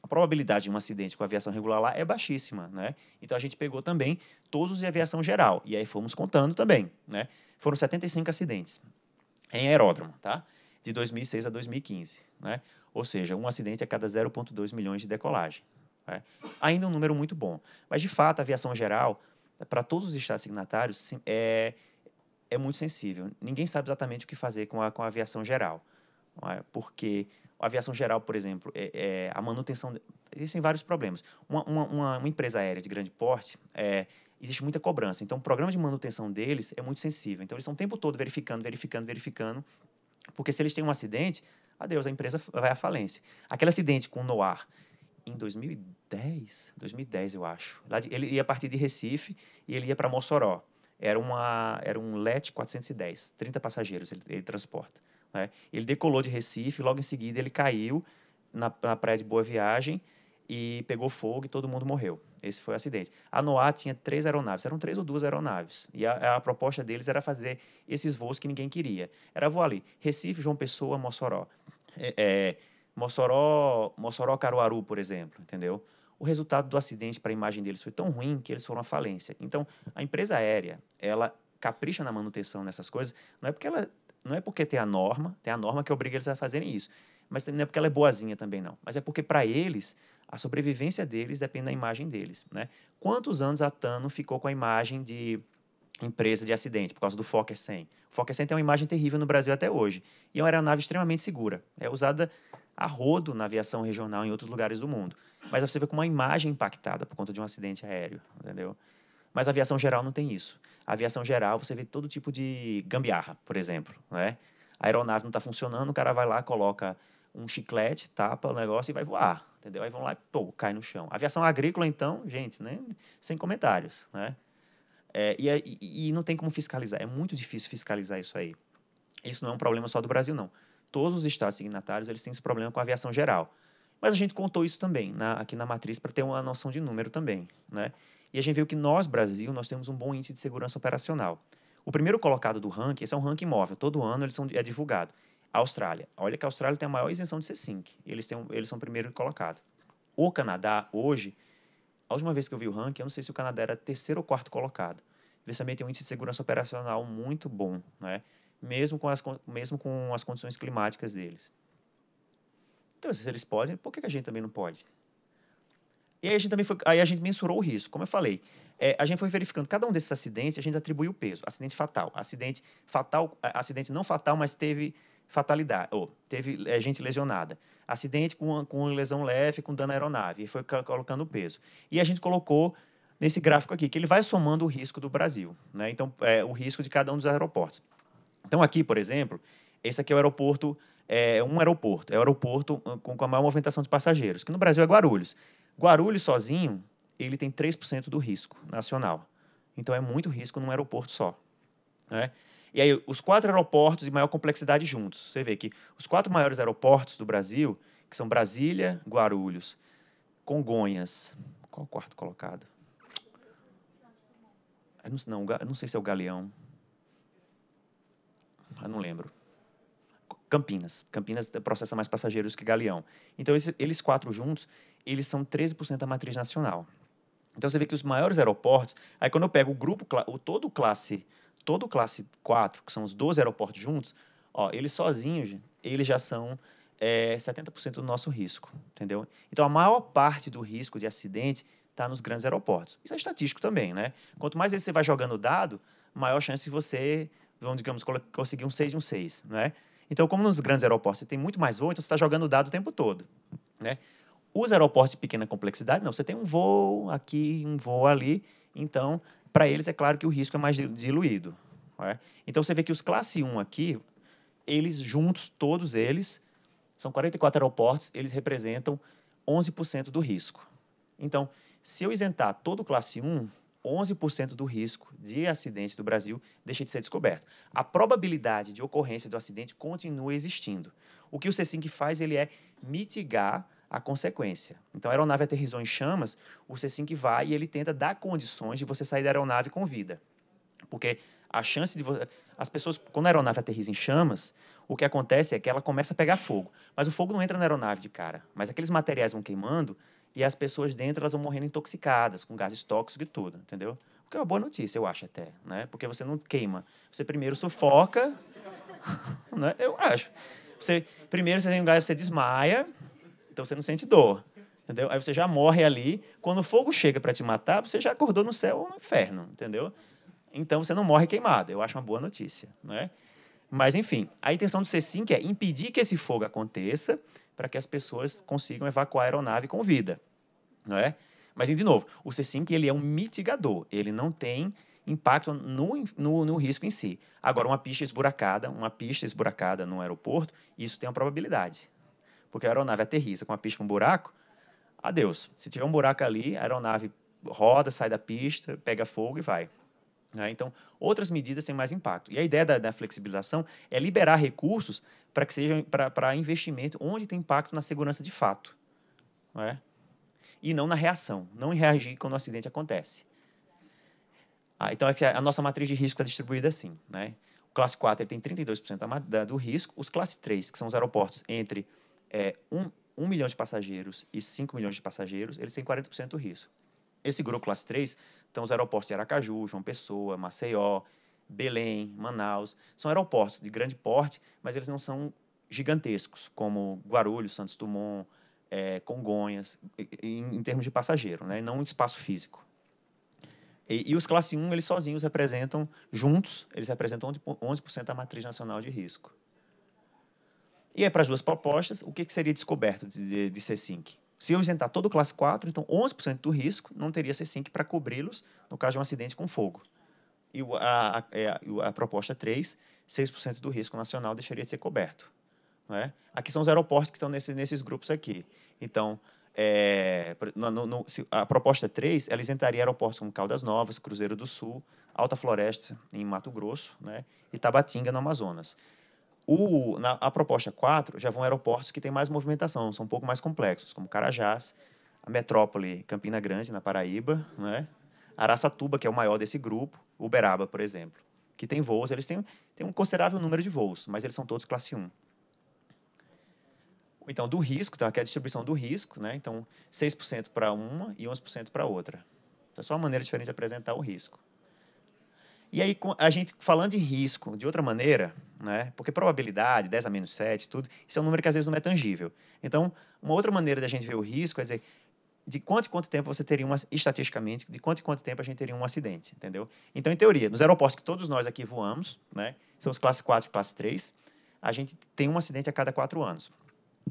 a probabilidade de um acidente com aviação regular lá é baixíssima, né? Então a gente pegou também todos os de aviação geral e aí fomos contando também, né? Foram 75 acidentes em aeródromo, tá? De 2006 a 2015, né? Ou seja, um acidente a cada 0.2 milhões de decolagem, né? É. Ainda um número muito bom. Mas, de fato, a aviação geral, para todos os estados signatários, é, é muito sensível. Ninguém sabe exatamente o que fazer com a, com a aviação geral. É? Porque a aviação geral, por exemplo, é, é a manutenção. Existem vários problemas. Uma, uma, uma empresa aérea de grande porte, é, existe muita cobrança. Então, o programa de manutenção deles é muito sensível. Então, eles estão o tempo todo verificando, verificando, verificando. Porque se eles têm um acidente, adeus, a empresa vai à falência. Aquele acidente com o Noir em 2010, 2010 eu acho. Lá de, ele ia partir de Recife e ele ia para Mossoró. Era, uma, era um LET 410, 30 passageiros ele, ele transporta. Né? Ele decolou de Recife, logo em seguida ele caiu na, na praia de Boa Viagem e pegou fogo e todo mundo morreu. Esse foi o acidente. A Noa tinha três aeronaves, eram três ou duas aeronaves. E a, a, proposta deles era fazer esses voos que ninguém queria. Era voar ali, Recife, João Pessoa, Mossoró. É, é, Mossoró, Mossoró Caruaru, por exemplo, entendeu? O resultado do acidente para a imagem deles foi tão ruim que eles foram à falência. Então, a empresa aérea, ela capricha na manutenção nessas coisas, não é porque ela não é porque tem a norma, tem a norma que obriga eles a fazerem isso, mas não é porque ela é boazinha também não, mas é porque para eles a sobrevivência deles depende da imagem deles, né? Quantos anos a Tano ficou com a imagem de empresa de acidente por causa do Fokker 100? O Fokker 100 tem uma imagem terrível no Brasil até hoje e é uma aeronave extremamente segura, é usada a rodo na aviação regional em outros lugares do mundo. Mas você vê com uma imagem é impactada por conta de um acidente aéreo, entendeu? Mas a aviação geral não tem isso. A aviação geral, você vê todo tipo de gambiarra, por exemplo, né? A aeronave não está funcionando, o cara vai lá, coloca um chiclete, tapa o negócio e vai voar, entendeu? Aí vão lá e, pô, cai no chão. A aviação agrícola, então, gente, né? Sem comentários, né? É, e, é, e, e não tem como fiscalizar. É muito difícil fiscalizar isso aí. Isso não é um problema só do Brasil, não todos os estados signatários eles têm esse problema com a aviação geral. Mas a gente contou isso também na, aqui na matriz para ter uma noção de número também, né? E a gente viu que nós, Brasil, nós temos um bom índice de segurança operacional. O primeiro colocado do ranking, esse é um ranking móvel, todo ano eles são, é divulgado. A Austrália. Olha que a Austrália tem a maior isenção de C5. Eles, têm, eles são o primeiro colocado. O Canadá, hoje, a última vez que eu vi o ranking, eu não sei se o Canadá era terceiro ou quarto colocado. Eles também têm um índice de segurança operacional muito bom, né? mesmo com as, mesmo com as condições climáticas deles. Então, se eles podem, por que a gente também não pode? E aí a gente também foi, aí a gente mensurou o risco, como eu falei. É, a gente foi verificando cada um desses acidentes, a gente atribuiu o peso. Acidente fatal, acidente fatal, acidente não fatal, mas teve fatalidade, ou teve é, gente lesionada. Acidente com, com lesão leve, com dano à aeronave, e foi colocando o peso. E a gente colocou nesse gráfico aqui, que ele vai somando o risco do Brasil, né? Então, é, o risco de cada um dos aeroportos. Então, aqui, por exemplo, esse aqui é o aeroporto, é um aeroporto, é o aeroporto com a maior movimentação de passageiros, que no Brasil é Guarulhos. Guarulhos sozinho, ele tem 3% do risco nacional. Então, é muito risco num aeroporto só. Né? E aí, os quatro aeroportos de maior complexidade juntos. Você vê que os quatro maiores aeroportos do Brasil, que são Brasília, Guarulhos, Congonhas. Qual o quarto colocado? não, não, não sei se é o Galeão. Ah, não lembro. Campinas. Campinas processa mais passageiros que Galeão. Então, eles quatro juntos, eles são 13% da matriz nacional. Então, você vê que os maiores aeroportos... Aí, quando eu pego o grupo, o todo classe todo classe 4, que são os 12 aeroportos juntos, ó, eles sozinhos, eles já são é, 70% do nosso risco, entendeu? Então, a maior parte do risco de acidente está nos grandes aeroportos. Isso é estatístico também, né? Quanto mais vezes você vai jogando dado, maior chance de você vamos, digamos, conseguir um 6 e um 6, né? Então, como nos grandes aeroportos você tem muito mais voo, então você está jogando o dado o tempo todo, né? Os aeroportos de pequena complexidade, não. Você tem um voo aqui, um voo ali. Então, para eles, é claro que o risco é mais diluído. Né? Então, você vê que os classe 1 aqui, eles juntos, todos eles, são 44 aeroportos, eles representam 11% do risco. Então, se eu isentar todo classe 1, 11% do risco de acidente do Brasil deixa de ser descoberto. A probabilidade de ocorrência do acidente continua existindo. O que o CSINC faz ele é mitigar a consequência. Então, a aeronave aterrizou em chamas, o CSINC vai e ele tenta dar condições de você sair da aeronave com vida. Porque a chance de você... As pessoas, quando a aeronave aterriza em chamas, o que acontece é que ela começa a pegar fogo. Mas o fogo não entra na aeronave de cara. Mas aqueles materiais vão queimando e as pessoas dentro elas vão morrendo intoxicadas, com gases tóxicos e tudo, entendeu? O que é uma boa notícia, eu acho até, né? Porque você não queima. Você primeiro sufoca, né? Eu acho. Você, primeiro você tem um gás, você desmaia, então você não sente dor, entendeu? Aí você já morre ali. Quando o fogo chega para te matar, você já acordou no céu ou no inferno, entendeu? Então você não morre queimado. Eu acho uma boa notícia, né? Mas enfim, a intenção do C5 é impedir que esse fogo aconteça para que as pessoas consigam evacuar a aeronave com vida, não é? Mas, de novo, o C5 ele é um mitigador, ele não tem impacto no, no, no, risco em si. Agora, uma pista esburacada, uma pista esburacada no aeroporto, isso tem uma probabilidade. Porque a aeronave aterriza com uma pista com um buraco, adeus. Se tiver um buraco ali, a aeronave roda, sai da pista, pega fogo e vai. Né? Então, outras medidas têm mais impacto. E a ideia da, da flexibilização é liberar recursos para que sejam para investimento onde tem impacto na segurança de fato. Né? E não na reação, não em reagir quando o acidente acontece. Ah, então, é a nossa matriz de risco é distribuída assim. Né? O classe 4 tem 32% do risco, os classe 3, que são os aeroportos entre é, um 1 milhão de passageiros e 5 milhões de passageiros, eles têm 40% do risco. Esse grupo classe 3 então, os aeroportos de Aracaju, João Pessoa, Maceió, Belém, Manaus, são aeroportos de grande porte, mas eles não são gigantescos, como Guarulhos, Santos Dumont, é, Congonhas, em, em, termos de passageiro, né? não em espaço físico. E, e, os classe 1, eles sozinhos representam, juntos, eles representam 11% da matriz nacional de risco. E é para as duas propostas, o que, que seria descoberto de, de, de C5? Se eu isentar todo o classe 4, então 11% do risco não teria C5 para cobri-los no caso de um acidente com fogo. E a, a, é, a proposta 3, 6% do risco nacional deixaria de ser coberto. É? Aqui são os aeroportos que estão nesse, nesses grupos aqui. Então, é, no, no, a proposta 3, ela isentaria aeroportos como Caldas Novas, Cruzeiro do Sul, Alta Floresta, em Mato Grosso, né? e Tabatinga, no Amazonas. O, na, a proposta 4 já vão aeroportos que têm mais movimentação, são um pouco mais complexos, como Carajás, a metrópole Campina Grande, na Paraíba, né? Araçatuba, que é o maior desse grupo, Uberaba, por exemplo, que tem voos, eles têm, têm um considerável número de voos, mas eles são todos classe 1. Então, do risco, então, tá? aqui é a distribuição do risco, né? Então, 6% para uma e 11% para outra. Então, é só uma maneira diferente de apresentar o risco. E aí, a gente falando de risco de outra maneira, né? Porque probabilidade, 10 a menos 7, tudo, isso é um número que às vezes não é tangível. Então, uma outra maneira da gente ver o risco é dizer de quanto e quanto tempo você teria uma, estatisticamente, de quanto e quanto tempo a gente teria um acidente, entendeu? Então, em teoria, nos aeroportos que todos nós aqui voamos, né? São os classe 4 e classe 3, a gente tem um acidente a cada quatro anos.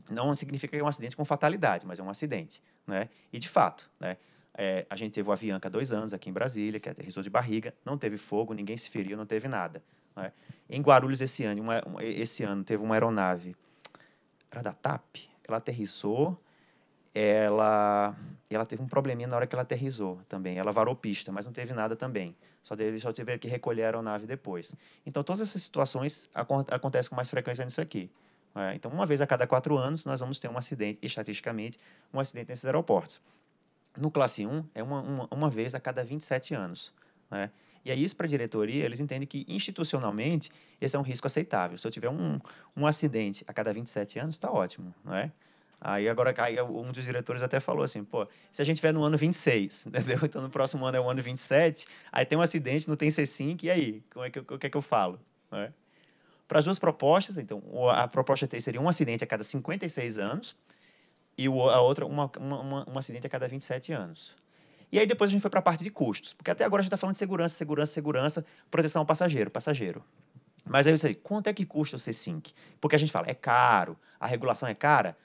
Não significa que é um acidente com fatalidade, mas é um acidente, né? E de fato, né? É, a gente teve o Avianca há dois anos aqui em Brasília, que é aterrissou de barriga, não teve fogo, ninguém se feriu, não teve nada. Né? Em Guarulhos, esse ano, uma, esse ano, teve uma aeronave, era da TAP, ela aterrissou, ela, ela teve um probleminha na hora que ela aterrissou também. Ela varou pista, mas não teve nada também. Só, teve, só tiveram que recolher a aeronave depois. Então, todas essas situações acontecem com mais frequência nisso aqui. Né? Então, uma vez a cada quatro anos, nós vamos ter um acidente, estatisticamente, um acidente nesses aeroportos. No classe 1, é uma, uma, uma vez a cada 27 anos. Né? E aí, isso para a diretoria, eles entendem que institucionalmente esse é um risco aceitável. Se eu tiver um, um acidente a cada 27 anos, está ótimo, não é? Aí agora aí um dos diretores até falou assim, pô, se a gente tiver no ano 26, entendeu? Então no próximo ano é o ano 27, aí tem um acidente, não tem C5, e aí? Como é que, o que é que eu falo? É? Para as duas propostas, então, a proposta 3 seria um acidente a cada 56 anos, e a outra uma, uma, uma, um acidente a cada 27 anos. E aí depois a gente foi para a parte de custos, porque até agora a gente está falando de segurança, segurança, segurança, proteção ao passageiro, passageiro. Mas aí eu sei, quanto é que custa o C-Sync? Porque a gente fala, é caro, a regulação é cara,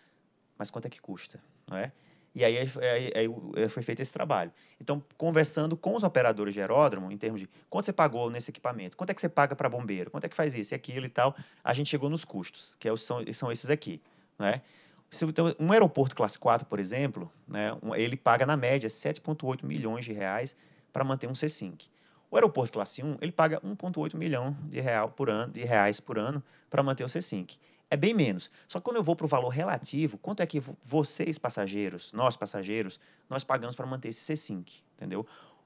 mas quanto é que custa, não é? E aí, aí, aí, foi feito esse trabalho. Então, conversando com os operadores de aeródromo, em termos de quanto você pagou nesse equipamento, quanto é que você paga para bombeiro, quanto é que faz isso e aquilo e tal, a gente chegou nos custos, que é são, são esses aqui. não é se Então, um aeroporto classe 4, por exemplo, né, ele paga, na média, 7,8 milhões de reais para manter um C5. O aeroporto classe 1, ele paga 1,8 milhão de, real por ano, de reais por ano para manter o C5. É bem menos. Só que quando eu vou para o valor relativo, quanto é que vocês, passageiros, nós, passageiros, nós pagamos para manter esse C5, entendeu?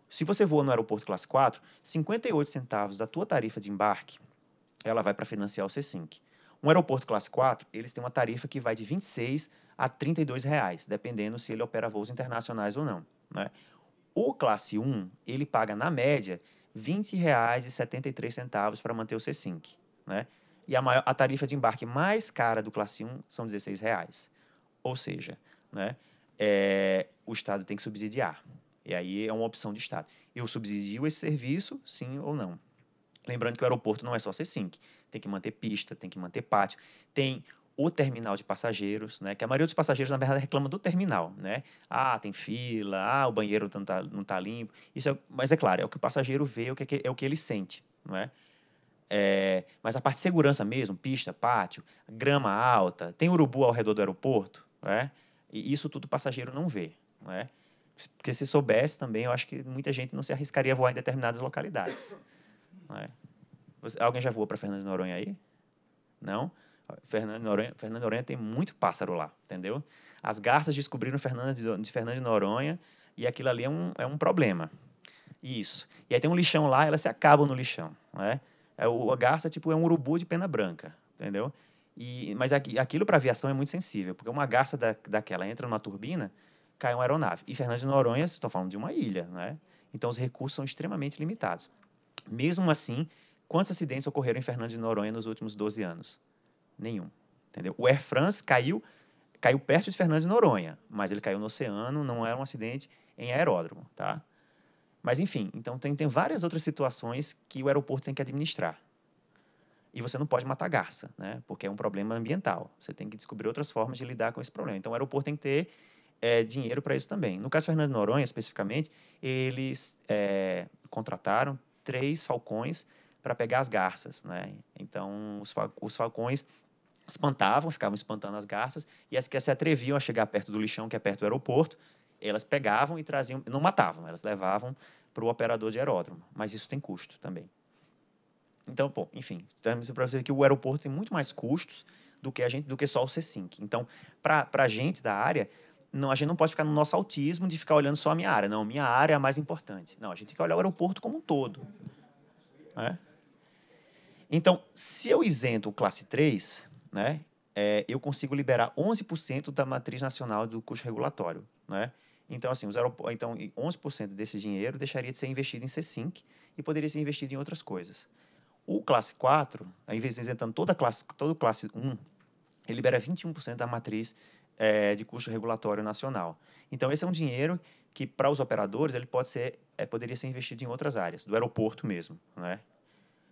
Se você voa no aeroporto classe 4, 58 centavos da tua tarifa de embarque, ela vai para financiar o C5. Um aeroporto classe 4, eles têm uma tarifa que vai de 26 a 32 reais, dependendo se ele opera voos internacionais ou não. Né? O classe 1, ele paga, na média, R$ 20,73 para manter o C5. Né? E a, maior, a tarifa de embarque mais cara do classe 1 são R$ 16,00. Ou seja, né, é, o Estado tem que subsidiar. E aí é uma opção de Estado. Eu subsidio esse serviço, sim ou não? Lembrando que o aeroporto não é só C5, tem que manter pista, tem que manter pátio, tem o terminal de passageiros, né? Que a maioria dos passageiros, na verdade, reclama do terminal, né? Ah, tem fila, ah, o banheiro não tá, não tá limpo. Isso é, mas é claro, é o que o passageiro vê, é, é o que, é o que ele sente, não é? é? Mas a parte de segurança mesmo, pista, pátio, grama alta, tem urubu ao redor do aeroporto, né? E isso tudo o passageiro não vê, né? Porque se soubesse também, eu acho que muita gente não se arriscaria a voar em determinadas localidades. É. Você, alguém já voou para Fernando de Noronha aí? Não? Fernando de, Noronha, Fernando de Noronha tem muito pássaro lá, entendeu? As garças descobriram Fernando de, de Fernando de Noronha e aquilo ali é um, é um problema. Isso. E aí tem um lixão lá, elas se acabam no lixão, né? É, o, a garça tipo, é um urubu de pena branca, entendeu? E, mas aqui, aquilo para aviação é muito sensível, porque uma garça da, daquela entra numa turbina, cai uma aeronave. E Fernando de Noronha, vocês estão falando de uma ilha, né? Então os recursos são extremamente limitados. Mesmo assim, quantos acidentes ocorreram em Fernando de Noronha nos últimos 12 anos? Nenhum. Entendeu? O Air France caiu, caiu perto de Fernando de Noronha, mas ele caiu no oceano, não era um acidente em aeródromo, tá? Mas enfim, então tem, tem várias outras situações que o aeroporto tem que administrar. E você não pode matar garça, né? Porque é um problema ambiental. Você tem que descobrir outras formas de lidar com esse problema. Então o aeroporto tem que ter é, dinheiro para isso também. No caso de Fernando de Noronha, especificamente, eles é, contrataram três falcões para pegar as garças, né? Então, os, os falcões espantavam, ficavam espantando as garças, e as que se atreviam a chegar perto do lixão, que é perto do aeroporto, elas pegavam e traziam, não matavam, elas levavam para o operador de aeródromo, mas isso tem custo também. Então, bom, enfim, para você ver que o aeroporto tem muito mais custos do que a gente, do que só o C5. Então, para a gente da área, não, a gente não pode ficar no nosso autismo de ficar olhando só a minha área. Não, minha área é a mais importante. Não, a gente tem que olhar o aeroporto como um todo. Né? Então, se eu isento o classe 3, né, é, eu consigo liberar 11% da matriz nacional do custo regulatório. Né? Então, assim, os então, 11% desse dinheiro deixaria de ser investido em CSINC e poderia ser investido em outras coisas. O classe 4, ao invés de isentando toda a classe, todo classe 1, ele libera 21% da matriz é, de custo regulatório nacional. Então, esse é um dinheiro que, para os operadores, ele pode ser, é, poderia ser investido em outras áreas, do aeroporto mesmo. Né?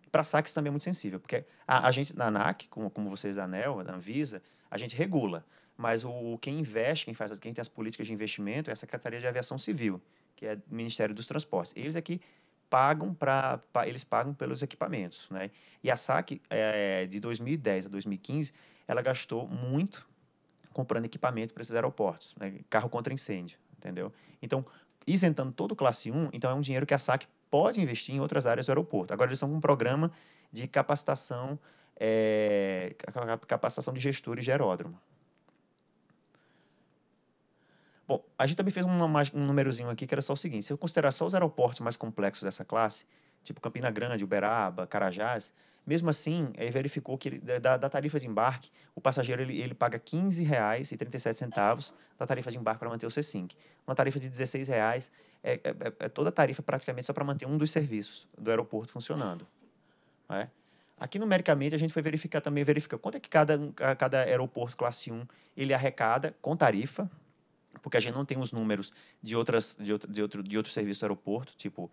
Para saques também é muito sensível, porque a, a gente, na ANAC, como, como vocês da ANEL, da Anvisa, a gente regula, mas o, quem investe, quem, faz, quem tem as políticas de investimento é a Secretaria de Aviação Civil, que é o Ministério dos Transportes. Eles aqui é pagam para eles pagam pelos equipamentos, né? E a SAC é, de 2010 a 2015 ela gastou muito comprando equipamento para esses aeroportos, né? carro contra incêndio, entendeu? Então, isentando todo o classe 1, então é um dinheiro que a SAC pode investir em outras áreas do aeroporto. Agora eles estão com um programa de capacitação, é, capacitação de gestores de aeródromo. Bom, a gente também fez um númerozinho aqui que era só o seguinte: se eu considerar só os aeroportos mais complexos dessa classe, tipo Campina Grande, Uberaba, Carajás, mesmo assim, ele eh, verificou que ele, da, da, tarifa de embarque, o passageiro ele, ele paga R$ 15,37 da tarifa de embarque para manter o C5. Uma tarifa de R$ 16,00 é, é, é, é, toda a tarifa praticamente só para manter um dos serviços do aeroporto funcionando. É? Aqui, numericamente, a gente foi verificar também, verificou quanto é que cada, cada aeroporto classe 1 ele arrecada com tarifa, porque a gente não tem os números de, outras, de, outro, de, outro, de outros serviços do aeroporto, tipo...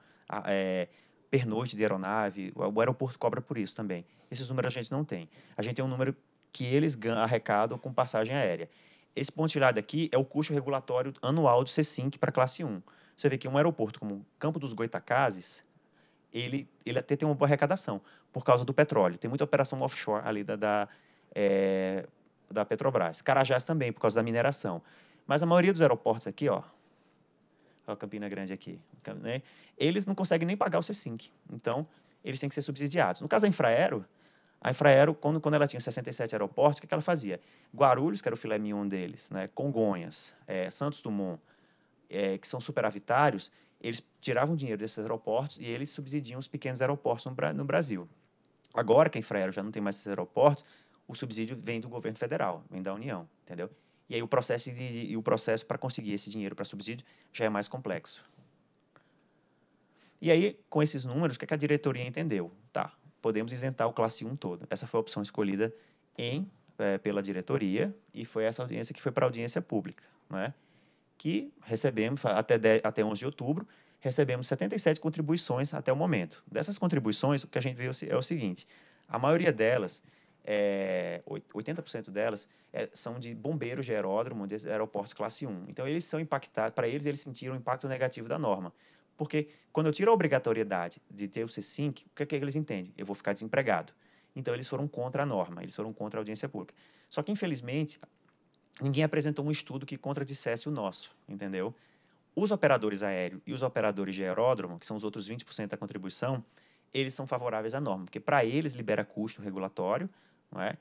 é, pernoite de aeronave, o aeroporto cobra por isso também. Esses números a gente não tem. A gente tem um número que eles arrecadam com passagem aérea. Esse pontilhado aqui é o custo regulatório anual do C5 para classe 1. Você vê que um aeroporto como o Campo dos Goitacazes, ele, ele até tem uma boa arrecadação por causa do petróleo. Tem muita operação offshore ali da, da, é, da Petrobras. Carajás também, por causa da mineração. Mas a maioria dos aeroportos aqui, ó, a Campina Grande aqui, né? eles não conseguem nem pagar o CSINC. Então, eles têm que ser subsidiados. No caso da Infraero, a Infraero, quando, quando ela tinha 67 aeroportos, o que, ela fazia? Guarulhos, que era o filé mignon deles, né? Congonhas, é, Santos Dumont, é, que são superavitários, eles tiravam dinheiro desses aeroportos e eles subsidiam os pequenos aeroportos no, no Brasil. Agora que a Infraero já não tem mais esses aeroportos, o subsídio vem do governo federal, vem da União, entendeu? E aí o processo de, e o processo para conseguir esse dinheiro para subsídio já é mais complexo. E aí, com esses números, o que, é que a diretoria entendeu? Tá, podemos isentar o classe 1 todo. Essa foi a opção escolhida em, é, pela diretoria e foi essa audiência que foi para audiência pública, né? que recebemos até, 10, até 11 de outubro, recebemos 77 contribuições até o momento. Dessas contribuições, o que a gente vê é o é seguinte, a maioria delas é, 80% delas é, são de bombeiros de aeródromo, de aeroportos classe 1. Então, eles são impactados, para eles, eles sentiram o impacto negativo da norma. Porque quando eu tiro a obrigatoriedade de ter o C5, o que é que eles entendem? Eu vou ficar desempregado. Então, eles foram contra a norma, eles foram contra a audiência pública. Só que, infelizmente, ninguém apresentou um estudo que contradissesse o nosso, entendeu? Os operadores aéreos e os operadores de aeródromo, que são os outros 20% da contribuição, eles são favoráveis à norma, porque para eles libera custo regulatório, não é?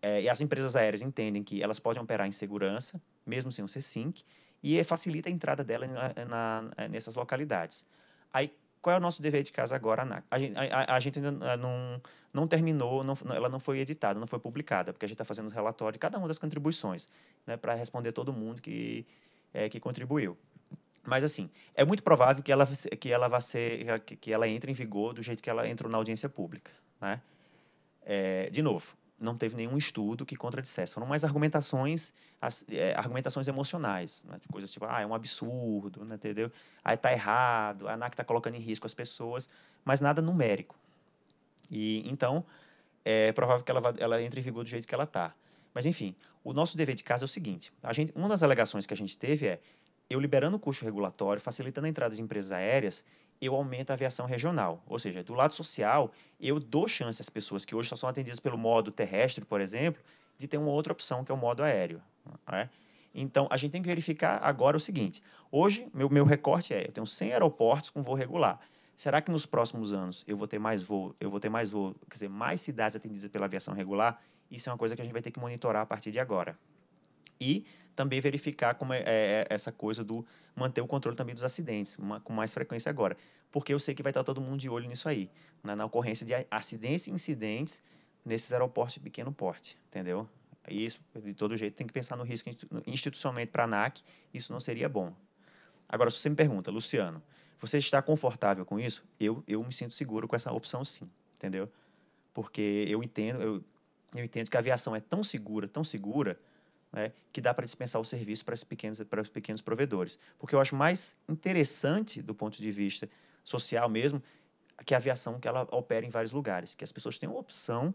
é? E as empresas aéreas entendem que elas podem operar em segurança, mesmo sem um C-SYNC, e facilita a entrada dela na, na, nessas localidades. Aí, qual é o nosso dever de casa agora, Ana? A gente, a, a gente ainda ah, não, não terminou, não, ela não foi editada, não foi publicada, porque a gente está fazendo o relatório de cada uma das contribuições, né, para responder todo mundo que, é, que contribuiu. Mas, assim, é muito provável que ela, que ela vá ser, que, que ela entre em vigor do jeito que ela entrou na audiência pública, né? É, de novo, não teve nenhum estudo que contradissesse. Foram mais argumentações, as, é, argumentações emocionais, né? coisas tipo, ah, é um absurdo, né? entendeu? Aí ah, tá errado, a ah, ANAC tá colocando em risco as pessoas, mas nada numérico. E então é provável que ela, vá, ela entre em vigor do jeito que ela tá. Mas enfim, o nosso dever de casa é o seguinte: a gente, uma das alegações que a gente teve é eu liberando o custo regulatório, facilitando a entrada de empresas aéreas, eu aumento a aviação regional. Ou seja, do lado social, eu dou chance às pessoas que hoje só são atendidas pelo modo terrestre, por exemplo, de ter uma outra opção, que é o modo aéreo. Né? Então, a gente tem que verificar agora o seguinte. Hoje, meu, meu recorte é, eu tenho 100 aeroportos com voo regular. Será que nos próximos anos eu vou ter mais voo, eu vou ter mais voo, quer dizer, mais cidades atendidas pela aviação regular? Isso é uma coisa que a gente vai ter que monitorar a partir de agora e também verificar como é, é, é, essa coisa do manter o controle também dos acidentes, uma, com mais frequência agora. Porque eu sei que vai estar todo mundo de olho nisso aí, na, né, na ocorrência de acidentes e incidentes nesses aeroportos de pequeno porte, entendeu? isso, de todo jeito, tem que pensar no risco institucionalmente para a ANAC, isso não seria bom. Agora, se você me pergunta, Luciano, você está confortável com isso? Eu, eu me sinto seguro com essa opção sim, entendeu? Porque eu entendo, eu, eu entendo que a aviação é tão segura, tão segura, né, que dá para dispensar o serviço para, pequenos, para os pequenos provedores. Porque eu acho mais interessante, do ponto de vista social mesmo, que a aviação que ela opera em vários lugares, que as pessoas tenham opção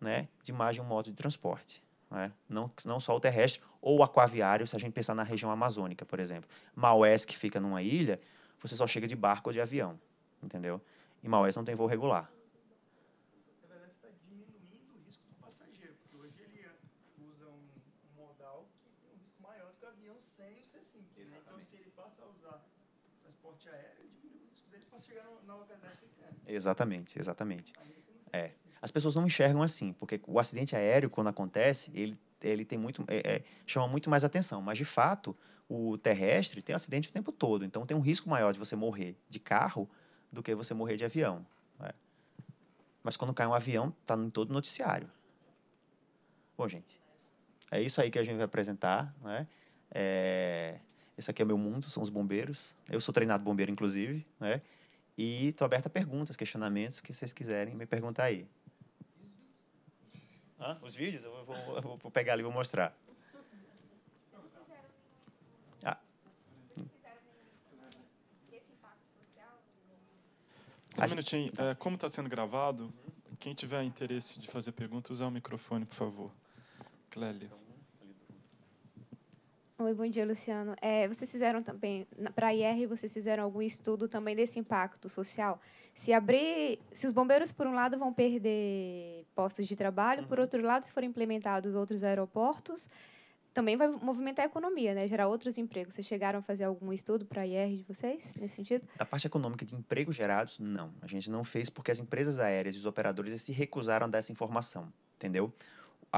né, de mais de um modo de transporte. Né? Não, não só o terrestre ou o aquaviário, se a gente pensar na região amazônica, por exemplo. Maués, que fica numa ilha, você só chega de barco ou de avião, entendeu? E Maués não tem voo regular. Exatamente, exatamente. É. As pessoas não enxergam assim, porque o acidente aéreo, quando acontece, ele, ele tem muito, é, é, chama muito mais atenção. Mas, de fato, o terrestre tem acidente o tempo todo. Então, tem um risco maior de você morrer de carro do que você morrer de avião. Né? Mas quando cai um avião, está em todo o noticiário. Bom, gente, é isso aí que a gente vai apresentar. Né? É... Esse aqui é o meu mundo, são os bombeiros. Eu sou treinado bombeiro, inclusive. Né? E estou aberto a perguntas, questionamentos, que vocês quiserem me perguntar aí. Hã? Os vídeos? Eu vou, eu vou, pegar ali e vou mostrar. Ah. Só um minutinho. É, como está sendo gravado, quem tiver interesse de fazer pergunta, usar o microfone, por favor. Clélio. Oi, bom dia, Luciano. É, vocês fizeram também, para a IR, vocês fizeram algum estudo também desse impacto social? Se abrir, se os bombeiros, por um lado, vão perder postos de trabalho, uhum. por outro lado, se forem implementados outros aeroportos, também vai movimentar a economia, né? gerar outros empregos. Vocês chegaram a fazer algum estudo para a IR de vocês, nesse sentido? Da parte econômica de empregos gerados, não. A gente não fez porque as empresas aéreas e os operadores se recusaram a dar essa informação, entendeu?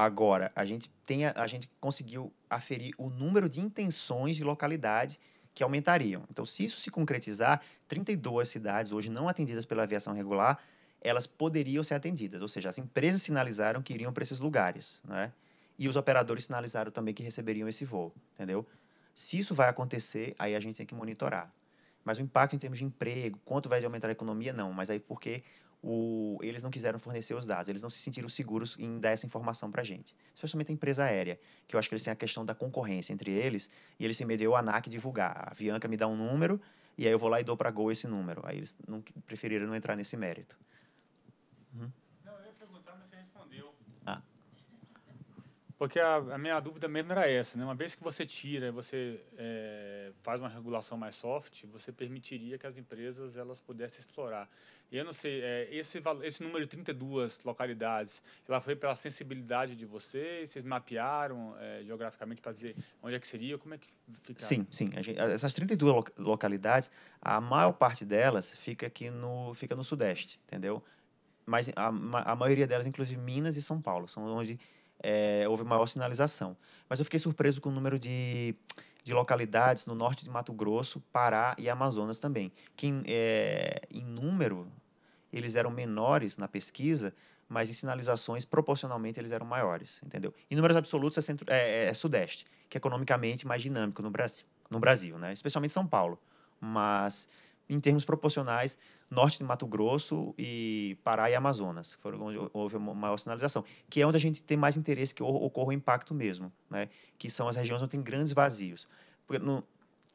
Agora, a gente, tem a, a gente conseguiu aferir o número de intenções de localidade que aumentariam. Então, se isso se concretizar, 32 cidades hoje não atendidas pela aviação regular, elas poderiam ser atendidas. Ou seja, as empresas sinalizaram que iriam para esses lugares, né? E os operadores sinalizaram também que receberiam esse voo, entendeu? Se isso vai acontecer, aí a gente tem que monitorar. Mas o impacto em termos de emprego, quanto vai aumentar a economia, não. Mas aí porque o, eles não quiseram fornecer os dados, eles não se sentiram seguros em dar essa informação para a gente. Especialmente a empresa aérea, que eu acho que eles têm a questão da concorrência entre eles, e eles se medo de ANAC, divulgar. A Avianca me dá um número, e aí eu vou lá e dou para a Gol esse número. Aí eles não, preferiram não entrar nesse mérito. Porque a, a, minha dúvida mesmo era essa, né? Uma vez que você tira, você é, faz uma regulação mais soft, você permitiria que as empresas elas pudessem explorar. E eu não sei, é, esse, esse número de 32 localidades, ela foi pela sensibilidade de vocês? Vocês mapearam é, geograficamente para dizer onde é que seria? Como é que fica? Sim, sim. Gente, essas 32 localidades, a maior parte delas fica aqui no, fica no Sudeste, entendeu? Mas a, a maioria delas, inclusive Minas e São Paulo, são onde é, houve maior sinalização. Mas eu fiquei surpreso com o número de, de localidades no norte de Mato Grosso, Pará e Amazonas também, que em, é, em número eles eram menores na pesquisa, mas em sinalizações proporcionalmente eles eram maiores, entendeu? Em números absolutos é, centro, é, é, é sudeste, que é economicamente mais dinâmico no Brasil, no Brasil, né? Especialmente São Paulo, mas em termos proporcionais, norte de Mato Grosso e Pará e Amazonas, que foram onde houve a maior sinalização, que é onde a gente tem mais interesse que ocorra o impacto mesmo, né? que são as regiões onde tem grandes vazios. Porque no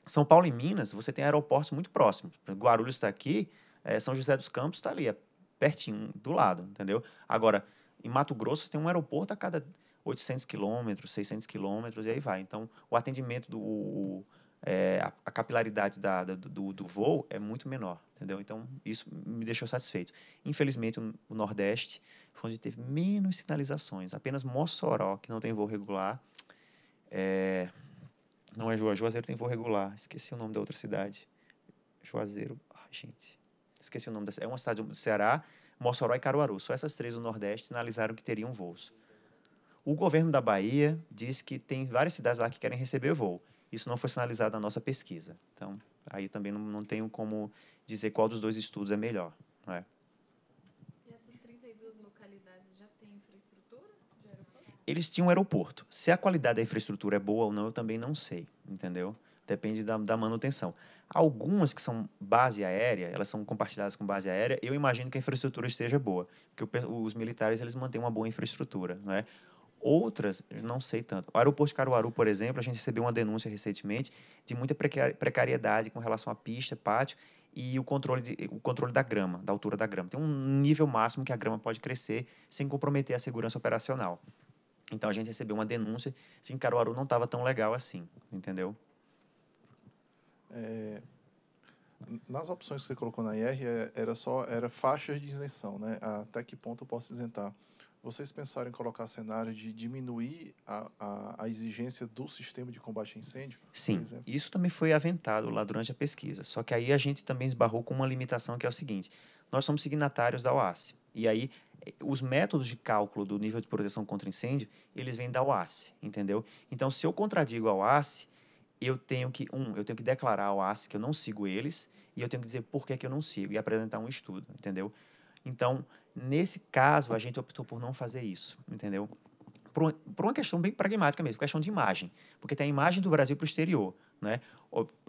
São Paulo e Minas, você tem aeroportos muito próximos. Guarulhos está aqui, é, São José dos Campos está ali, é pertinho, do lado, entendeu? Agora, em Mato Grosso, você tem um aeroporto a cada 800 quilômetros, 600 quilômetros, e aí vai. Então, o atendimento do... O, é, a, capilaridade da, da do, do, voo é muito menor, entendeu? Então, isso me deixou satisfeito. Infelizmente, o Nordeste foi onde teve menos sinalizações. Apenas Mossoró, que não tem voo regular, é, não é Juazeiro, Juazeiro tem voo regular. Esqueci o nome da outra cidade. Juazeiro, ai, gente, esqueci o nome dessa. É uma cidade do Ceará, Mossoró e Caruaru. Só essas três do Nordeste sinalizaram que teriam voos. O governo da Bahia diz que tem várias cidades lá que querem receber voo. Isso não foi sinalizado na nossa pesquisa. Então, aí também não, não tenho como dizer qual dos dois estudos é melhor. Não é? E essas 32 localidades já têm infraestrutura de aeroporto? Eles tinham um aeroporto. Se a qualidade da infraestrutura é boa ou não, eu também não sei, entendeu? Depende da, da manutenção. Algumas que são base aérea, elas são compartilhadas com base aérea, eu imagino que a infraestrutura esteja boa, porque os militares eles mantêm uma boa infraestrutura, não é? Outras, não sei tanto. O aeroporto de Caruaru, por exemplo, a gente recebeu uma denúncia recentemente de muita precariedade com relação à pista, pátio e o controle, de, o controle da grama, da altura da grama. Tem um nível máximo que a grama pode crescer sem comprometer a segurança operacional. Então a gente recebeu uma denúncia que Caruaru não estava tão legal assim, entendeu? É, nas opções que você colocou na IR, é, era só era faixas de isenção, né? Até que ponto eu posso isentar? vocês pensaram em colocar cenários de diminuir a, a, a, exigência do sistema de combate a incêndio? Sim, isso também foi aventado lá durante a pesquisa. Só que aí a gente também esbarrou com uma limitação que é o seguinte: nós somos signatários da OASI. E aí eh, os métodos de cálculo do nível de proteção contra incêndio, eles vêm da OASI, entendeu? Então, se eu contradigo a OASI, eu tenho que, um, eu tenho que declarar ao OASI que eu não sigo eles, e eu tenho que dizer por que, que eu não sigo, e apresentar um estudo, entendeu? Então, Nesse caso, a gente optou por não fazer isso, entendeu? Por, por uma questão bem pragmática mesmo, questão de imagem, porque tem a imagem do Brasil para o exterior, né?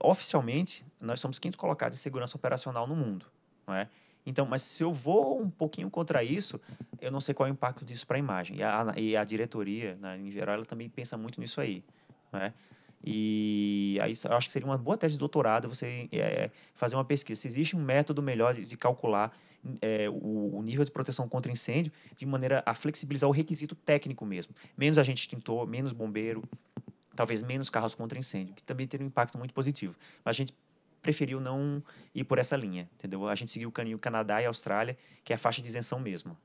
Oficialmente, nós somos quinto colocado em segurança operacional no mundo, né? Então, mas se eu vou um pouquinho contra isso, eu não sei qual é o impacto disso para a imagem. E a, diretoria, né, em geral, ela também pensa muito nisso aí, né? E aí eu acho que seria uma boa tese de doutorado você é, fazer uma pesquisa. Se existe um método melhor de, de calcular é, o, o, nível de proteção contra incêndio de maneira a flexibilizar o requisito técnico mesmo. Menos agente extintor, menos bombeiro, talvez menos carros contra incêndio, que também teria um impacto muito positivo. Mas a gente preferiu não ir por essa linha, entendeu? A gente seguiu o caminho Canadá e Austrália, que é a faixa de isenção mesmo.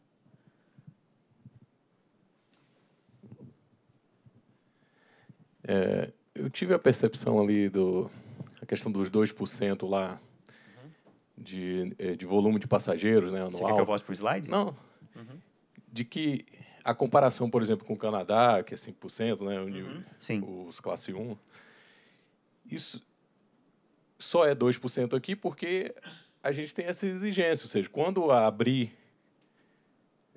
É, eu tive a percepção ali do a questão dos 2% lá de, eh, de volume de passageiros né, anual. Você quer que eu volte para o slide? Não. Uhum. De que a comparação, por exemplo, com o Canadá, que é 5%, né, onde uhum. Sim. os classe 1, isso só é 2% aqui porque a gente tem essa exigência. Ou seja, quando abrir,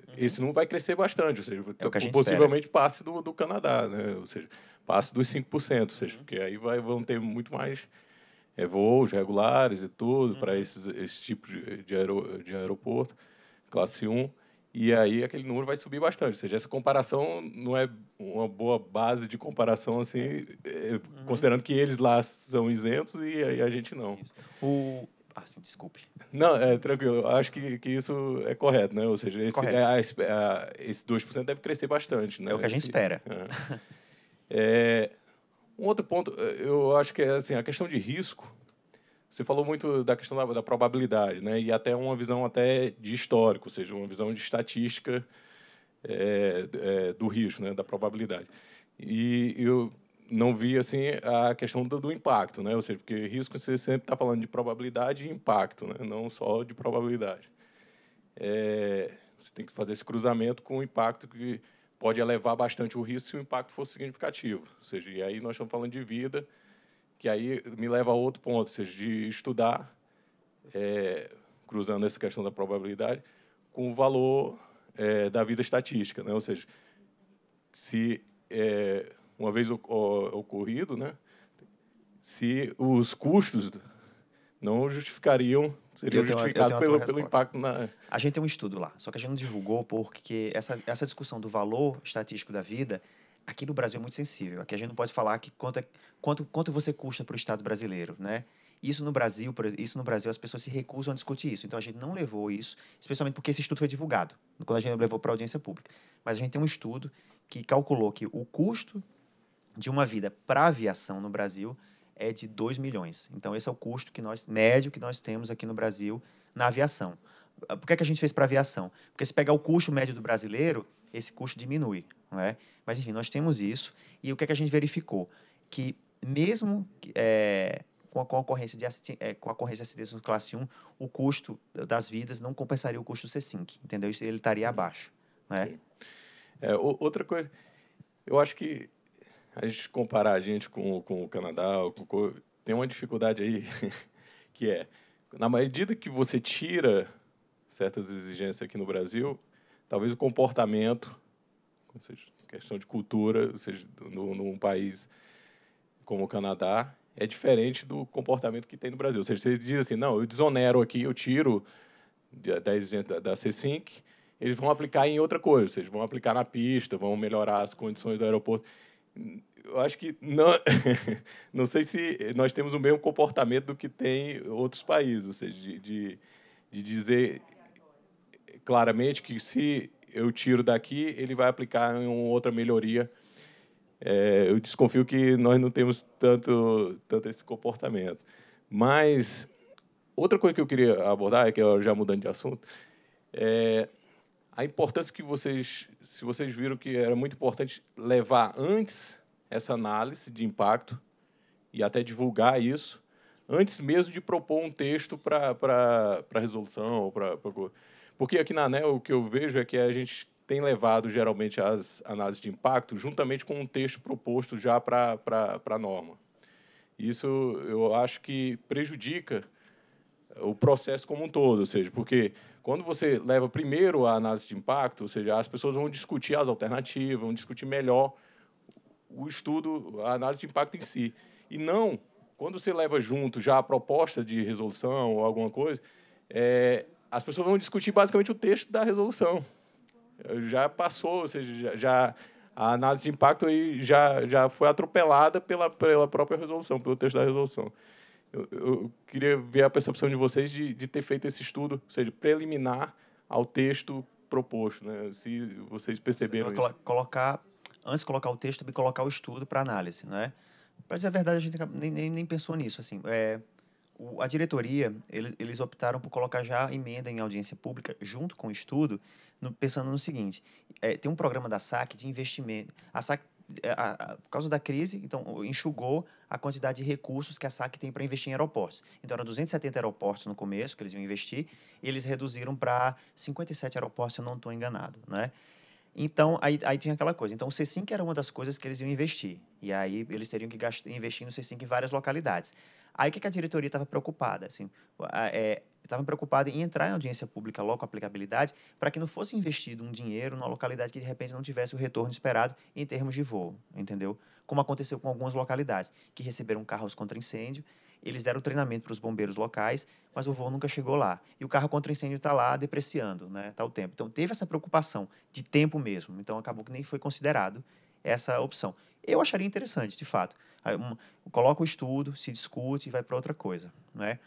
uhum. esse número vai crescer bastante. Ou seja, é então, possivelmente espera. passe do, do Canadá, né? ou seja, passe dos 5%. Ou seja, uhum. porque aí vai, vão ter muito mais é, voos regulares e tudo, uhum. para esses, esse tipo de, de, aer de aeroporto, classe 1. E aí aquele número vai subir bastante. Ou seja, essa comparação não é uma boa base de comparação, assim, é, uhum. considerando que eles lá são isentos e, e a gente não. Isso. O... Ah, sim, desculpe. Não, é tranquilo. Acho que, que isso é correto, né? Ou seja, é esse, é, a, a, esse 2% deve crescer bastante. Né? É o que a gente espera. É. é um outro ponto, eh, eu acho que é assim, a questão de risco. Você falou muito da questão da, da probabilidade, né? E até uma visão até de histórico, ou seja, uma visão de estatística é, é, do risco, né? Da probabilidade. E eu não vi assim a questão do, do, impacto, né? Ou seja, porque risco você sempre está falando de probabilidade e impacto, né? Não só de probabilidade. É, você tem que fazer esse cruzamento com o impacto que pode elevar bastante o risco se o impacto for significativo. Ou seja, e aí nós estamos falando de vida, que aí me leva a outro ponto, ou seja, de estudar, é, cruzando essa questão da probabilidade, com o valor é, da vida estatística. Né? Ou seja, se é, uma vez ocorrido, né, se os custos não justificariam, seriam justificados pelo, pelo impacto na. A gente tem um estudo lá, só que a gente não divulgou porque essa, essa discussão do valor estatístico da vida aqui no Brasil é muito sensível. Aqui a gente não pode falar que quanto, é, quanto, quanto você custa para o Estado brasileiro, né? Isso no Brasil, isso no Brasil as pessoas se recusam a discutir isso. Então a gente não levou isso, especialmente porque esse estudo foi divulgado, quando a gente levou para a audiência pública. Mas a gente tem um estudo que calculou que o custo de uma vida para a aviação no Brasil é de 2 milhões. Então, esse é o custo que nós, médio que nós temos aqui no Brasil na aviação. Ah, por que, é que a gente fez para aviação? Porque se pegar o custo médio do brasileiro, esse custo diminui. Não é? Mas, enfim, nós temos isso. E o que, é que a gente verificou? Que mesmo é, com a concorrência de é, com a ocorrência de acidentes no classe 1, o custo das vidas não compensaria o custo do C5, entendeu? Ele estaria abaixo, né? É, é outra coisa, eu acho que a gente comparar a gente com, com o Canadá, com, tem uma dificuldade aí, que é, na medida que você tira certas exigências aqui no Brasil, talvez o comportamento, seja, questão de cultura, ou seja, no, num país como o Canadá, é diferente do comportamento que tem no Brasil. Ou seja, vocês dizem assim, não, eu desonero aqui, eu tiro da, da, da C5, eles vão aplicar em outra coisa, ou seja, vão aplicar na pista, vão melhorar as condições do aeroporto eu acho que não, não sei se nós temos o mesmo comportamento do que tem outros países, ou seja, de, de, de dizer claramente que se eu tiro daqui, ele vai aplicar em uma outra melhoria. É, eu desconfio que nós não temos tanto, tanto esse comportamento. Mas outra coisa que eu queria abordar, é que eu já mudando de assunto, é, a importância que vocês, se vocês viram que era muito importante levar antes essa análise de impacto e até divulgar isso, antes mesmo de propor um texto para resolução. Pra, pra... Porque aqui na ANEL o que eu vejo é que a gente tem levado geralmente as análises de impacto juntamente com um texto proposto já para a norma. Isso eu acho que prejudica o processo como um todo, ou seja, porque quando você leva primeiro a análise de impacto, ou seja, as pessoas vão discutir as alternativas, vão discutir melhor o estudo, a análise de impacto em si. E não, quando você leva junto já a proposta de resolução ou alguma coisa, é, as pessoas vão discutir basicamente o texto da resolução. Já passou, ou seja, já, já a análise de impacto aí já, já foi atropelada pela, pela própria resolução, pelo texto da resolução eu, eu, queria ver a percepção de vocês de, de ter feito esse estudo, ou seja, preliminar ao texto proposto, né? Se vocês perceberam colo isso. Colocar, antes de colocar o texto, também colocar o estudo para análise, né? Para dizer a verdade, a gente nem, nem, nem pensou nisso, assim. É, o, a diretoria, eles, eles optaram por colocar já emenda em audiência pública junto com o estudo, no, pensando no seguinte, é, tem um programa da SAC de investimento. A SAC é, a, a, por causa da crise, então enxugou a quantidade de recursos que a SAC tem para investir em aeroportos. Então, eram 270 aeroportos no começo que eles iam investir, e eles reduziram para 57 aeroportos, se eu não estou enganado, né? Então, aí, aí tinha aquela coisa. Então, o c que era uma das coisas que eles iam investir. E aí, eles teriam que gastar, investir no c em várias localidades. Aí, o que, que a diretoria estava preocupada? Assim, é, estava preocupado em entrar em audiência pública logo com aplicabilidade para que não fosse investido um dinheiro numa localidade que de repente não tivesse o retorno esperado em termos de voo, entendeu? Como aconteceu com algumas localidades que receberam carros contra incêndio, eles deram treinamento para os bombeiros locais, mas o voo nunca chegou lá. E o carro contra incêndio está lá depreciando, né? Tá o tempo. Então teve essa preocupação de tempo mesmo. Então acabou que nem foi considerado essa opção. Eu acharia interessante, de fato. coloca o estudo, se discute e vai para outra coisa, não é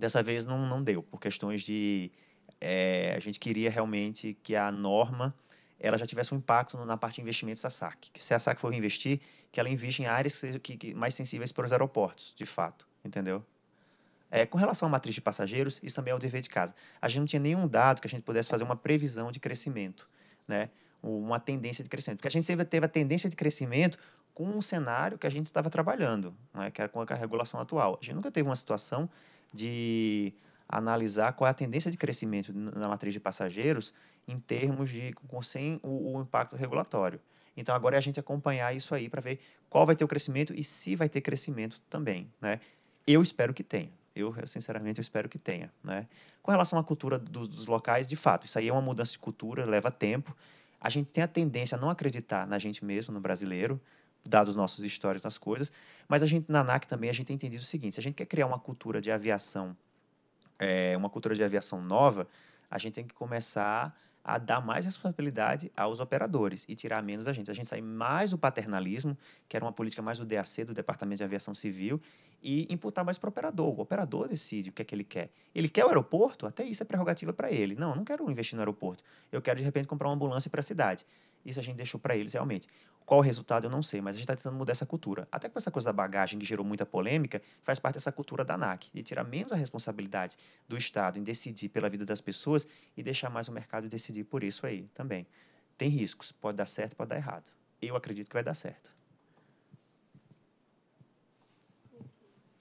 Dessa vez não, não deu, por questões de. É, a gente queria realmente que a norma ela já tivesse um impacto na parte de investimentos da SAC. Que se a SAC for investir, que ela invista em áreas que, que, mais sensíveis para os aeroportos, de fato. Entendeu? É, com relação à matriz de passageiros, isso também é o dever de casa. A gente não tinha nenhum dado que a gente pudesse fazer uma previsão de crescimento, né? uma tendência de crescimento. Porque a gente sempre teve a tendência de crescimento com um cenário que a gente estava trabalhando, né? que era com a regulação atual. A gente nunca teve uma situação de analisar qual é a tendência de crescimento na matriz de passageiros em termos de sem o, o impacto regulatório. Então agora é a gente acompanhar isso aí para ver qual vai ter o crescimento e se vai ter crescimento também, né? Eu espero que tenha. Eu, sinceramente eu espero que tenha, né? Com relação à cultura dos, dos locais, de fato, isso aí é uma mudança de cultura, leva tempo. A gente tem a tendência a não acreditar na gente mesmo, no brasileiro, dados nossos histórias nas coisas. Mas a gente, na NAC também, a gente tem entendido o seguinte: se a gente quer criar uma cultura de aviação, é, uma cultura de aviação nova, a gente tem que começar a dar mais responsabilidade aos operadores e tirar menos da gente. A gente sai mais do paternalismo, que era uma política mais do DAC, do Departamento de Aviação Civil, e imputar mais para o operador. O operador decide o que é que ele quer. Ele quer o aeroporto? Até isso é prerrogativa para ele. Não, não quero investir no aeroporto. Eu quero, de repente, comprar uma ambulância para a cidade. Isso a gente deixou para eles realmente. Qual o resultado eu não sei, mas a gente está tentando mudar essa cultura. Até com essa coisa da bagagem que gerou muita polêmica, faz parte dessa cultura da ANAC, de tirar menos a responsabilidade do Estado em decidir pela vida das pessoas e deixar mais o mercado decidir por isso aí também. Tem riscos, pode dar certo, pode dar errado. Eu acredito que vai dar certo.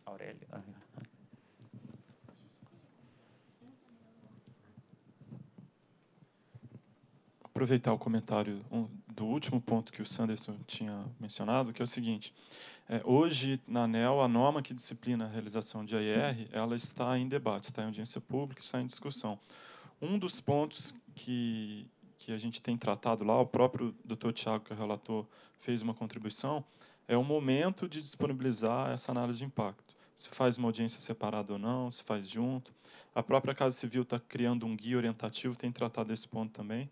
Aurélia. Aproveitar o comentário do último ponto que o Sanderson tinha mencionado, que é o seguinte: é, hoje na ANEL a norma que disciplina a realização de IR, ela está em debate, está em audiência pública, está em discussão. Um dos pontos que que a gente tem tratado lá, o próprio Dr. Tiago, que é relator, fez uma contribuição, é o momento de disponibilizar essa análise de impacto. Se faz uma audiência separada ou não, se faz junto. A própria Casa Civil está criando um guia orientativo, tem tratado esse ponto também.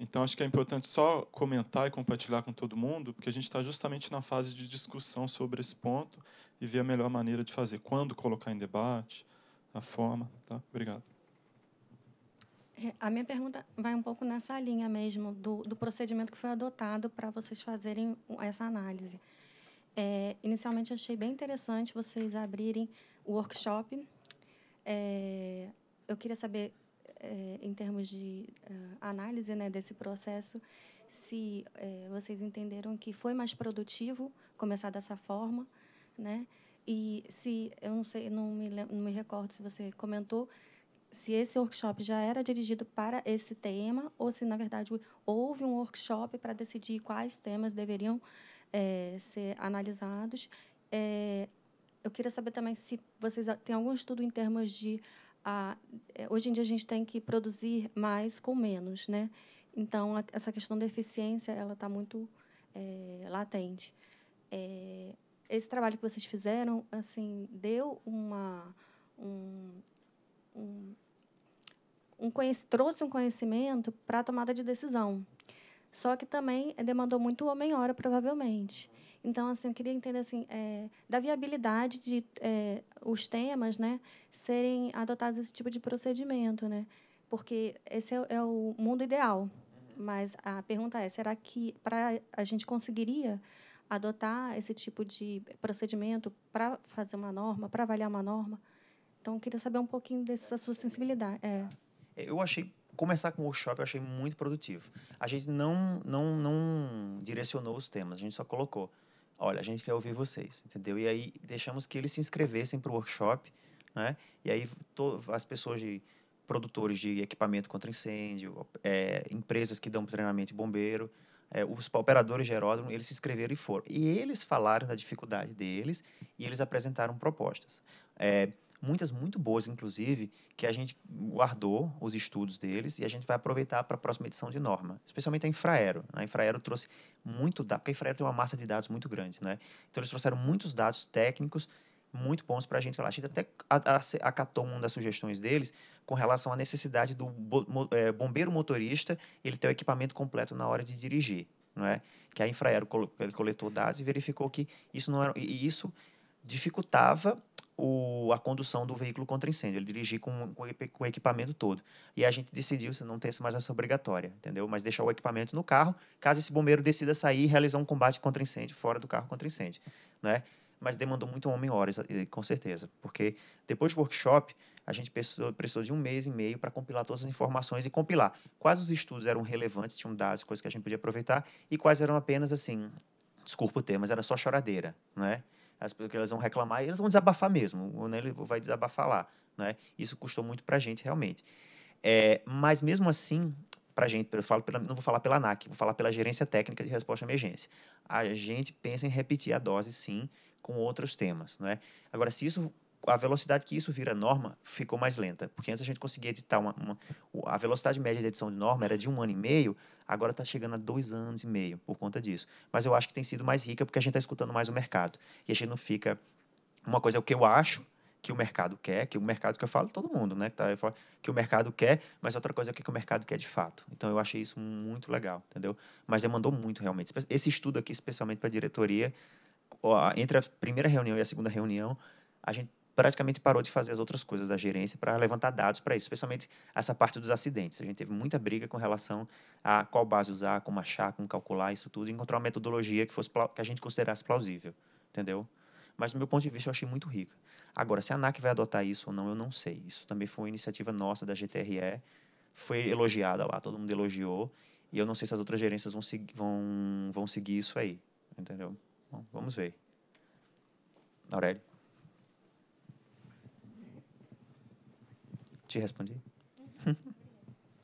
Então, acho que é importante só comentar e compartilhar com todo mundo, porque a gente está justamente na fase de discussão sobre esse ponto e ver a melhor maneira de fazer, quando colocar em debate, a forma. Tá? Obrigado. É, a minha pergunta vai um pouco nessa linha mesmo, do, do procedimento que foi adotado para vocês fazerem essa análise. É, inicialmente, achei bem interessante vocês abrirem o workshop. É, eu queria saber é, em termos de uh, análise né, desse processo, se é, vocês entenderam que foi mais produtivo começar dessa forma, né? E se eu não sei, não me não me recordo se você comentou se esse workshop já era dirigido para esse tema ou se na verdade houve um workshop para decidir quais temas deveriam é, ser analisados. É, eu queria saber também se vocês têm algum estudo em termos de a, é, hoje em dia a gente tem que produzir mais com menos, né? Então a, essa questão da eficiência ela está muito é, latente. É, esse trabalho que vocês fizeram, assim, deu uma um, um, um trouxe um conhecimento para a tomada de decisão. Só que também demandou muito homem hora provavelmente. Então, assim, eu queria entender assim, é, da viabilidade de é, os temas né, serem adotados esse tipo de procedimento, né? porque esse é, é o mundo ideal. Mas a pergunta é, será que pra, a gente conseguiria adotar esse tipo de procedimento para fazer uma norma, para avaliar uma norma? Então, eu queria saber um pouquinho dessa sua sensibilidade. É. Eu achei começar com o workshop eu achei muito produtivo. A gente não não não direcionou os temas, a gente só colocou olha, a gente quer ouvir vocês, entendeu? E aí deixamos que eles se inscrevessem para o workshop, né? E aí to, as pessoas de produtores de equipamento contra incêndio, é, empresas que dão treinamento de bombeiro, é, os operadores de aeródromo, eles se inscreveram e foram. E eles falaram da dificuldade deles e eles apresentaram propostas. É, muitas muito boas, inclusive, que a gente guardou os estudos deles e a gente vai aproveitar para a próxima edição de norma, especialmente a Infraero. Né? A Infraero trouxe muito dado, porque a Infraero tem uma massa de dados muito grande, né? Então eles trouxeram muitos dados técnicos muito bons para a gente. A gente até acatou uma das sugestões deles com relação à necessidade do é, bombeiro motorista ele ter o equipamento completo na hora de dirigir, não é? Que a Infraero coletou dados e verificou que isso não era, e isso dificultava o, a condução do veículo contra incêndio, ele dirigir com, com, o equipamento todo. E a gente decidiu se não ter mais essa obrigatória, entendeu? Mas deixar o equipamento no carro, caso esse bombeiro decida sair e realizar um combate contra incêndio fora do carro contra incêndio, né? Mas demandou muito homem horas, com certeza, porque depois do workshop, a gente precisou, precisou de um mês e meio para compilar todas as informações e compilar quais os estudos eram relevantes, tinham dados, coisas que a gente podia aproveitar, e quais eram apenas, assim, desculpa o termo, mas era só choradeira, né? as, que elas vão reclamar e elas vão desabafar mesmo. O Nélio vai desabafar lá. Né? Isso custou muito para a gente, realmente. É, mas mesmo assim, para a gente, eu falo pela, não vou falar pela ANAC, vou falar pela Gerência Técnica de Resposta à Emergência. A gente pensa em repetir a dose, sim, com outros temas. é? Agora, se isso a velocidade que isso vira norma ficou mais lenta. Porque antes a gente conseguia editar uma, uma a velocidade média de edição de norma era de um ano e meio, agora está chegando a dois anos e meio por conta disso. Mas eu acho que tem sido mais rica porque a gente está escutando mais o mercado. E a gente não fica. Uma coisa é o que eu acho que o mercado quer, que o mercado que eu falo, todo mundo, né? Que, tá, fora que o mercado quer, mas outra coisa é o que o mercado quer de fato. Então eu achei isso muito legal, entendeu? Mas demandou muito realmente. Esse estudo aqui, especialmente para a diretoria, entre a primeira reunião e a segunda reunião, a gente praticamente parou de fazer as outras coisas da gerência para levantar dados para isso, especialmente essa parte dos acidentes. A gente teve muita briga com relação a qual base usar, como achar, como calcular isso tudo, e encontrar uma metodologia que fosse que a gente considerasse plausível, entendeu? Mas do meu ponto de vista eu achei muito rica. Agora, se a ANAC vai adotar isso ou não, eu não sei. Isso também foi uma iniciativa nossa da GTRE, foi elogiada lá, todo mundo elogiou, e eu não sei se as outras gerências vão seguir, vão, vão seguir isso aí, entendeu? Bom, vamos ver. Aurélio? Te respondi?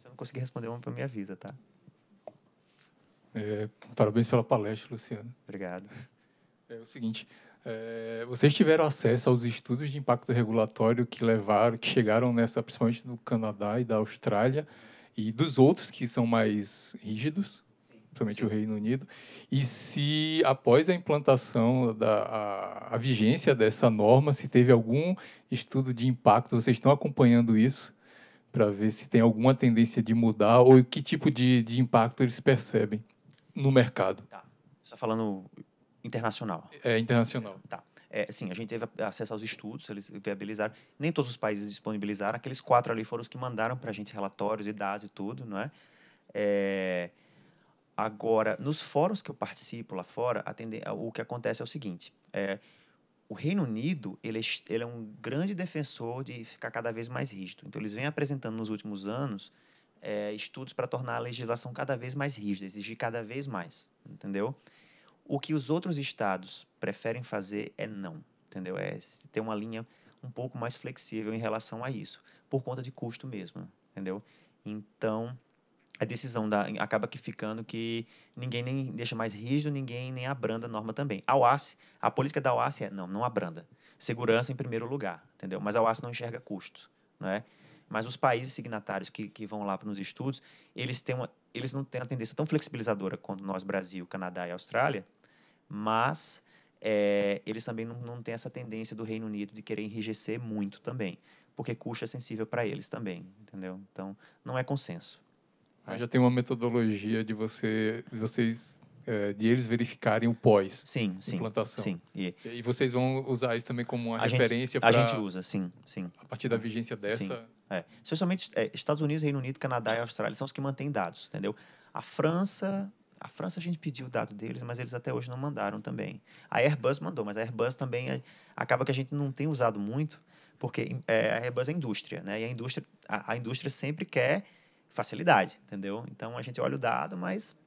Se eu não conseguir responder uma para me avisa, tá? É, parabéns pela palestra, Luciano. Obrigado. É o seguinte, é, vocês tiveram acesso aos estudos de impacto regulatório que levaram, que chegaram nessa, principalmente no Canadá e da Austrália, e dos outros que são mais rígidos? principalmente Sim. o Reino Unido, e se após a implantação da a, a vigência dessa norma, se teve algum estudo de impacto, vocês estão acompanhando isso para ver se tem alguma tendência de mudar ou que tipo de, de impacto eles percebem no mercado. Tá. Você está falando internacional? É, internacional. Tá. É, sim, a gente teve acesso aos estudos, eles viabilizaram. Nem todos os países disponibilizaram, aqueles quatro ali foram os que mandaram para a gente relatórios e dados e tudo, não é? é Agora, nos fóruns que eu participo lá fora, atender, eh, o que acontece é o seguinte: é, o Reino Unido ele é, ele é um grande defensor de ficar cada vez mais rígido. Então, eles vêm apresentando nos últimos anos é, estudos para tornar a legislação cada vez mais rígida, exigir cada vez mais, entendeu? O que os outros estados preferem fazer é não, entendeu? É ter uma linha um pouco mais flexível em relação a isso, por conta de custo mesmo, entendeu? Então, a decisão da, acaba que ficando que ninguém nem deixa mais rígido, ninguém nem abranda a norma também. A OASI, a política da OASI é, não, não abranda. Segurança em primeiro lugar, entendeu? Mas a OASI não enxerga custo, não é? Mas os países signatários que, que vão lá para nos estudos, eles, têm uma, eles não têm uma tendência tão flexibilizadora quanto nós, Brasil, Canadá e Austrália, mas é, eles também não, não têm essa tendência do Reino Unido de querer enrijecer muito também, porque custo é sensível para eles também, entendeu? Então, não é consenso. Mas já tem uma metodologia de você, de vocês é, de eles verificarem o pós sim, sim, implantação. Sim, e, e vocês vão usar isso também como uma referência para... A gente usa, sim, sim. A partir da vigência dessa... Sim, é. Especialmente é, Estados Unidos, Reino Unido, Canadá e Austrália são os que mantêm dados, entendeu? A França... A França a gente pediu o dado deles, mas eles até hoje não mandaram também. A Airbus mandou, mas a Airbus também é, acaba que a gente não tem usado muito, porque é, a Airbus é indústria, né? E a indústria, a, a indústria sempre quer facilidade, entendeu? Então a gente olha o dado, mas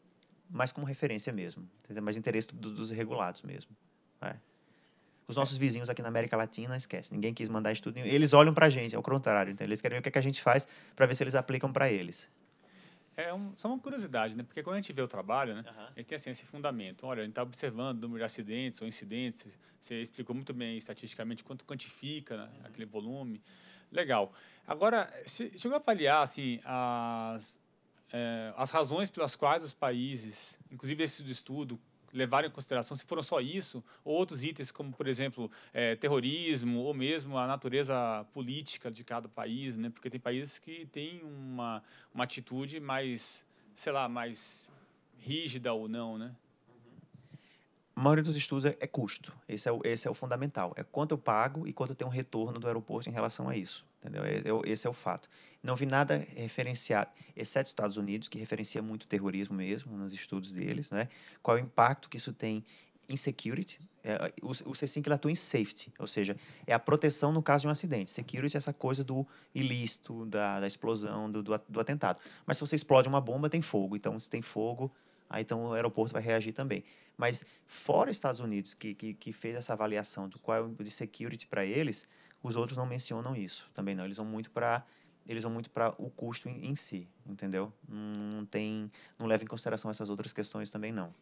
mais como referência mesmo, entendeu? mais interesse do, dos regulados mesmo. Né? Os nossos vizinhos aqui na América Latina, esquece, ninguém quis mandar estudo, eles olham para a gente, é o contrário, então eles querem ver o que, é que a gente faz para ver se eles aplicam para eles. É um, só uma curiosidade, né? Porque quando a gente vê o trabalho, né? Uhum. Ele tem assim esse fundamento. Olha, a gente está observando o número de acidentes ou incidentes. Você explicou muito bem estatisticamente quanto quantifica né? uhum. aquele volume. Legal. Agora, se, a eu avaliar assim, as, é, as razões pelas quais os países, inclusive esse do estudo, levaram em consideração, se foram só isso, ou outros itens, como, por exemplo, é, terrorismo, ou mesmo a natureza política de cada país, né? porque tem países que têm uma, uma atitude mais, sei lá, mais rígida ou não, né? a maioria dos estudos é, é, custo. Esse é, o, esse é o fundamental. É quanto eu pago e quanto eu tenho um retorno do aeroporto em relação a isso. Entendeu? É, é esse é o fato. Não vi nada referenciado, exceto Estados Unidos, que referencia muito o terrorismo mesmo nos estudos deles. Né? Qual é o impacto que isso tem em security? É, o, o C5 atua em safety, ou seja, é a proteção no caso de um acidente. Security é essa coisa do ilícito, da, da explosão, do, do, do atentado. Mas se você explode uma bomba, tem fogo. Então, se tem fogo, aí então o aeroporto vai reagir também. Mas fora os Estados Unidos, que, que, que fez essa avaliação do qual é de security para eles, os outros não mencionam isso também não. Eles vão muito para eles vão muito para o custo em, em, si, entendeu? Não tem, não leva em consideração essas outras questões também não.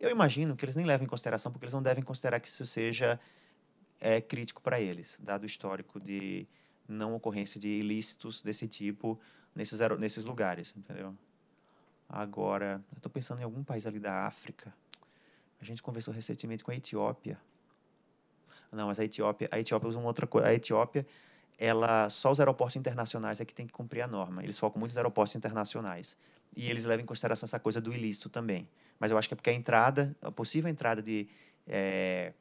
Eu imagino que eles nem levam em consideração porque eles não devem considerar que isso seja é, crítico para eles, dado o histórico de não ocorrência de ilícitos desse tipo nesses, nesses lugares, entendeu? Agora, eu estou pensando em algum país ali da África. A gente conversou recentemente com a Etiópia. Não, mas a Etiópia, a Etiópia usa uma outra coisa. A Etiópia, ela só os aeroportos internacionais é que tem que cumprir a norma. Eles focam muito nos aeroportos internacionais. E eles levam em consideração essa coisa do ilícito também. Mas eu acho que é porque a entrada, a possível entrada de, é,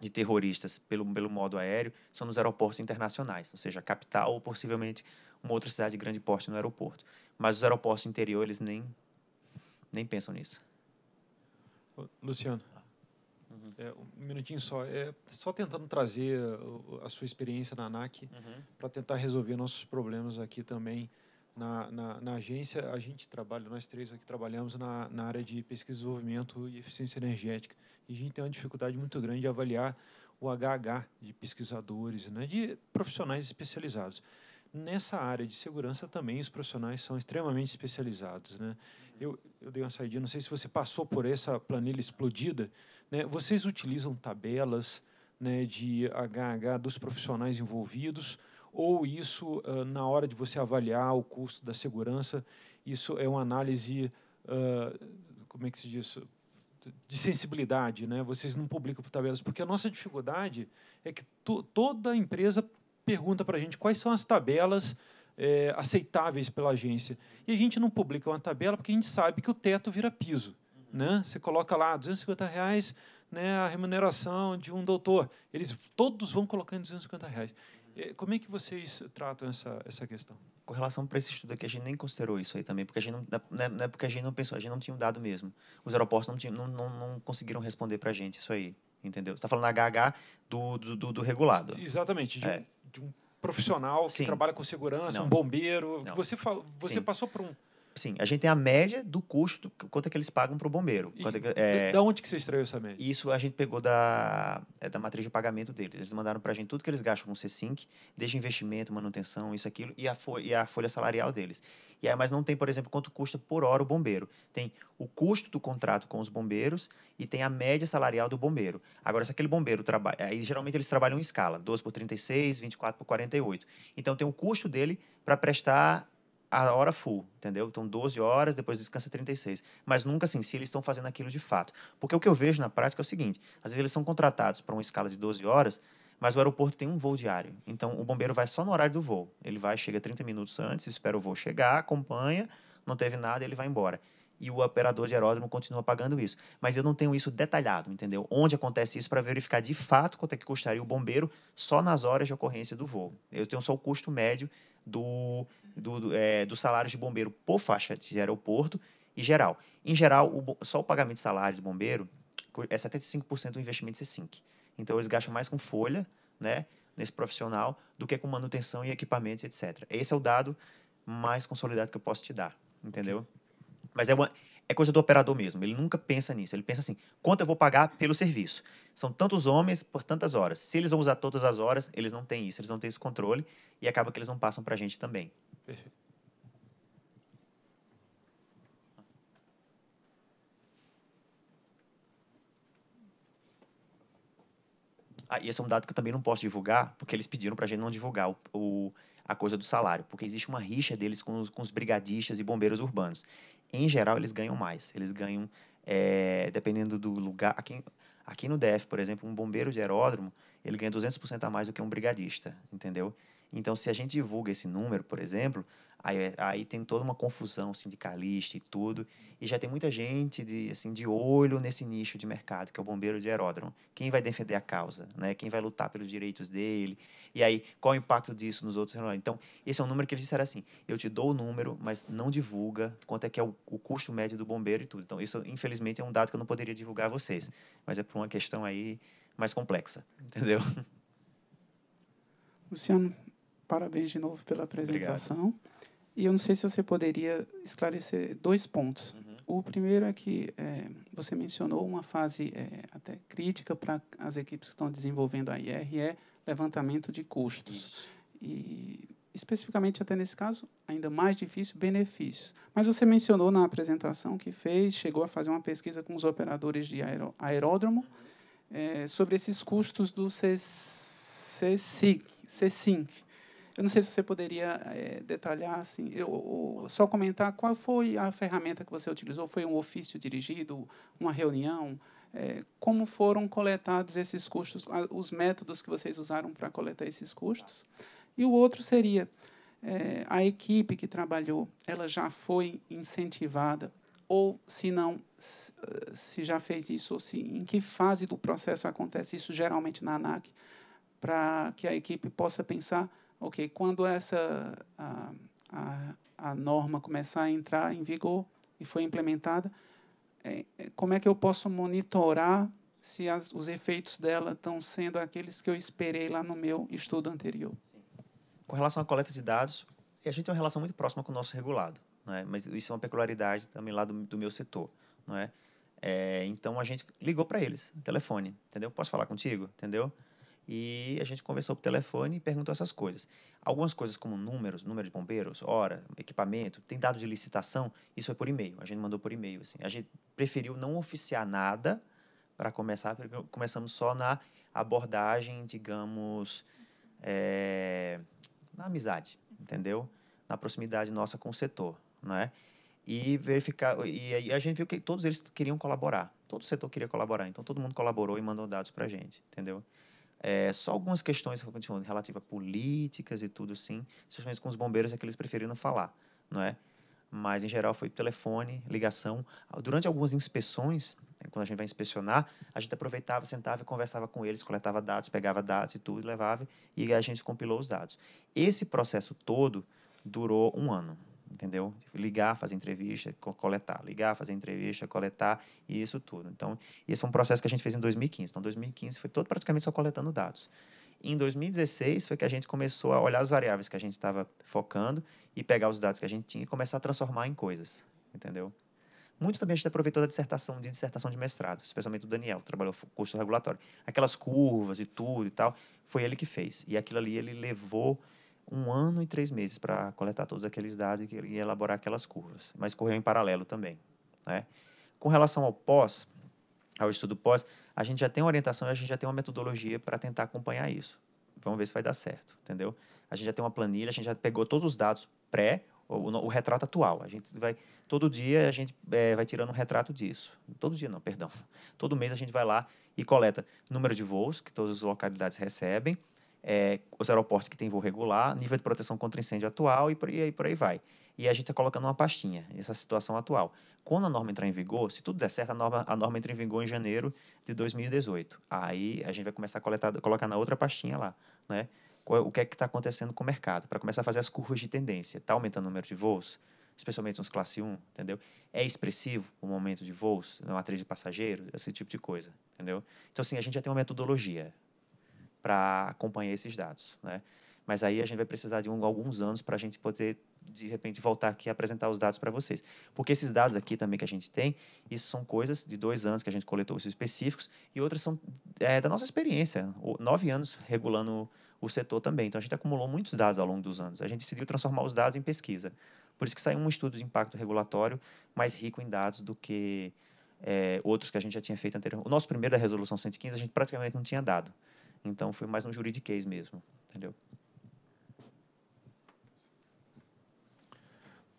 de terroristas pelo, pelo modo aéreo são nos aeroportos internacionais, ou seja, a capital ou possivelmente uma outra cidade de grande porte no aeroporto. Mas os aeroportos interior, eles nem, nem pensam nisso. Luciano, uhum. é, um minutinho só. É, só tentando trazer a sua experiência na ANAC uhum. para tentar resolver nossos problemas aqui também. Na, na, na, agência, a gente trabalha, nós três aqui trabalhamos na, na área de pesquisa e desenvolvimento e eficiência energética. E a gente tem uma dificuldade muito grande de avaliar o HH de pesquisadores, né, de profissionais especializados. Nessa área de segurança também os profissionais são extremamente especializados. Né? Uhum. Eu, eu dei uma saída, não sei se você passou por essa planilha explodida. Né? Vocês utilizam tabelas né, de HH dos profissionais envolvidos ou isso, uh, na hora de você avaliar o custo da segurança, isso é uma análise, uh, como é que se diz? de sensibilidade, né? Vocês não publicam por tabelas, porque a nossa dificuldade é que to toda empresa pergunta para a gente quais são as tabelas é, aceitáveis pela agência. E a gente não publica uma tabela porque a gente sabe que o teto vira piso. Uhum. Né? Você coloca lá 250 reais né, a remuneração de um doutor. Eles todos vão colocando 250 reais. Eh, como é que vocês tratam essa, essa questão? Com relação para esse estudo aqui, a gente nem considerou isso aí também, porque a gente não, não, é, né, porque a gente não pensou, a gente não tinha um dado mesmo. Os aeroportos não, tinham, não, não, não conseguiram responder para a gente isso aí, entendeu? Você está falando HH do, do, do regulado. Exatamente. De, é de um profissional Sim. que trabalha com segurança, Não. um bombeiro. Não. Você, você passou por um assim, a gente tem a média do custo, quanto é que eles pagam para o bombeiro. E, é, é da onde que você extraiu essa média? Isso a gente pegou da, é, da matriz de pagamento deles. Eles mandaram para a gente tudo que eles gastam com o C-Sync, desde investimento, manutenção, isso, aquilo, e a, e a folha salarial deles. E aí, mas não tem, por exemplo, quanto custa por hora o bombeiro. Tem o custo do contrato com os bombeiros e tem a média salarial do bombeiro. Agora, se aquele bombeiro trabalha. Aí geralmente eles trabalham em escala, 12 por 36, 24 por 48. Então tem o custo dele para prestar a hora full, entendeu? Então 12 horas, depois descansa 36. Mas nunca assim, se eles estão fazendo aquilo de fato. Porque o que eu vejo na prática é o seguinte: às vezes eles são contratados para uma escala de 12 horas, mas o aeroporto tem um voo diário. Então o bombeiro vai só no horário do voo. Ele vai, chega 30 minutos antes, espera o voo chegar, acompanha, não teve nada, ele vai embora e o operador de aeródromo continua pagando isso. Mas eu não tenho isso detalhado, entendeu? Onde acontece isso para verificar de fato quanto é que custaria o bombeiro só nas horas de ocorrência do voo. Eu tenho só o custo médio do do, do, é, do salário de bombeiro por faixa de aeroporto e geral. Em geral, o, só o pagamento de salário do bombeiro é 75% do investimento de C5. Então, eles gastam mais com folha, né? Nesse profissional, do que com manutenção e equipamentos, etc. Esse é o dado mais consolidado que eu posso te dar, entendeu? Mas é uma, é coisa do operador mesmo. Ele nunca pensa nisso. Ele pensa assim: quanto eu vou pagar pelo serviço? São tantos homens por tantas horas. Se eles vão usar todas as horas, eles não têm isso, eles não têm esse controle e acaba que eles não passam para a gente também. Perfeito. Ah, e esse é um dado que eu também não posso divulgar, porque eles pediram para a gente não divulgar o, o, a coisa do salário, porque existe uma rixa deles com os, com os brigadistas e bombeiros urbanos. Em geral, eles ganham mais. Eles ganham, é, dependendo do lugar. Aqui, aqui no DF, por exemplo, um bombeiro de aeródromo, ele ganha 200% a mais do que um brigadista, entendeu? Então, se a gente divulga esse número, por exemplo, aí, aí tem toda uma confusão sindicalista e tudo, e já tem muita gente de, assim, de olho nesse nicho de mercado, que é o bombeiro de aeródromo. Quem vai defender a causa? Né? Quem vai lutar pelos direitos dele? E aí, qual é o impacto disso nos outros? Então, esse é um número que eles disseram assim, eu te dou o número, mas não divulga quanto é que é o, o custo médio do bombeiro e tudo. Então, isso, infelizmente, é um dado que eu não poderia divulgar a vocês, mas é por uma questão aí mais complexa, entendeu? Luciano, parabéns de novo pela apresentação. Obrigado. E eu não sei se você poderia esclarecer dois pontos. Uhum. O primeiro é que é, você mencionou uma fase é, até crítica para as equipes que estão desenvolvendo a IR, é levantamento de custos. Isso. E especificamente até nesse caso, ainda mais difícil, benefícios. Mas você mencionou na apresentação que fez, chegou a fazer uma pesquisa com os operadores de aer aeródromo é, sobre esses custos do CSIC. Eu não sei se você poderia é, detalhar, assim, eu, ou, só comentar qual foi a ferramenta que você utilizou. Foi um ofício dirigido, uma reunião? É, como foram coletados esses custos, os métodos que vocês usaram para coletar esses custos? E o outro seria é, a equipe que trabalhou, ela já foi incentivada ou se não se já fez isso ou se em que fase do processo acontece isso geralmente na ANAC para que a equipe possa pensar ok, quando essa a, a, a norma começar a entrar em vigor e foi implementada, é, é, como é que eu posso monitorar se as, os efeitos dela estão sendo aqueles que eu esperei lá no meu estudo anterior? Sim. Com relação à coleta de dados, a gente tem uma relação muito próxima com o nosso regulado, não é? mas isso é uma peculiaridade também lá do, do meu setor. Não é? É, então a gente ligou para eles, telefone, entendeu? Posso falar contigo, entendeu? e a gente conversou por telefone e perguntou essas coisas. Algumas coisas como números, número de bombeiros, hora, equipamento, tem dados de licitação, isso foi por e-mail. A gente mandou por e-mail assim. A gente preferiu não oficiar nada para começar, porque começamos só na abordagem, digamos, é, na amizade, entendeu? Na proximidade nossa com o setor, não é? E verificar e aí a gente viu que todos eles queriam colaborar, todo o setor queria colaborar, então todo mundo colaborou e mandou dados para a gente, entendeu? É, só algumas questões relativas a políticas e tudo assim, especialmente com os bombeiros é que eles preferiram falar, não é? Mas em geral foi telefone, ligação. Durante algumas inspeções, né, quando a gente vai inspecionar, a gente aproveitava, sentava e conversava com eles, coletava dados, pegava dados e tudo, levava e a gente compilou os dados. Esse processo todo durou um ano, entendeu? Ligar, fazer entrevista, coletar, ligar, fazer entrevista, coletar e isso tudo. Então, esse é um processo que a gente fez em 2015. Então, 2015 foi todo praticamente só coletando dados. Em 2016 foi que a gente começou a olhar as variáveis que a gente estava focando e pegar os dados que a gente tinha e começar a transformar em coisas, entendeu? Muito também a gente aproveitou da dissertação, de dissertação de mestrado, especialmente o Daniel, que trabalhou curso regulatório. Aquelas curvas e tudo e tal, foi ele que fez. E aquilo ali ele levou um ano e três meses para coletar todos aqueles dados e elaborar aquelas curvas, mas correu em paralelo também. Né? Com relação ao pós, ao estudo pós, a gente já tem uma orientação e a gente já tem uma metodologia para tentar acompanhar isso. Vamos ver se vai dar certo, entendeu? A gente já tem uma planilha, a gente já pegou todos os dados pré, o, o retrato atual. A gente vai todo dia a gente é, vai tirando um retrato disso. Todo dia não, perdão. Todo mês a gente vai lá e coleta número de voos que todas as localidades recebem, é, os aeroportos que têm voo regular, nível de proteção contra incêndio atual e por, por aí vai. E a gente está colocando uma pastinha, essa situação atual. Quando a norma entrar em vigor, se tudo der certo, a norma, a norma entra em vigor em janeiro de 2018. Aí a gente vai começar a coletar, colocar na outra pastinha lá, né? É, o que é que está acontecendo com o mercado, para começar a fazer as curvas de tendência. Está aumentando o número de voos, especialmente nos classe 1, entendeu? É expressivo o momento de voos, na matriz de passageiros, esse tipo de coisa, entendeu? Então, assim, a gente já tem uma metodologia, para acompanhar esses dados. Né? Mas aí a gente vai precisar de um, alguns anos para a gente poder, de repente, voltar aqui e apresentar os dados para vocês. Porque esses dados aqui também que a gente tem, isso são coisas de dois anos que a gente coletou esses específicos e outras são é, da nossa experiência, nove anos regulando o setor também. Então a gente acumulou muitos dados ao longo dos anos. A gente decidiu transformar os dados em pesquisa. Por isso que saiu um estudo de impacto regulatório mais rico em dados do que é, outros que a gente já tinha feito anteriormente. O nosso primeiro da resolução 115 a gente praticamente não tinha dado. Então foi mais um juridiquês mesmo, entendeu?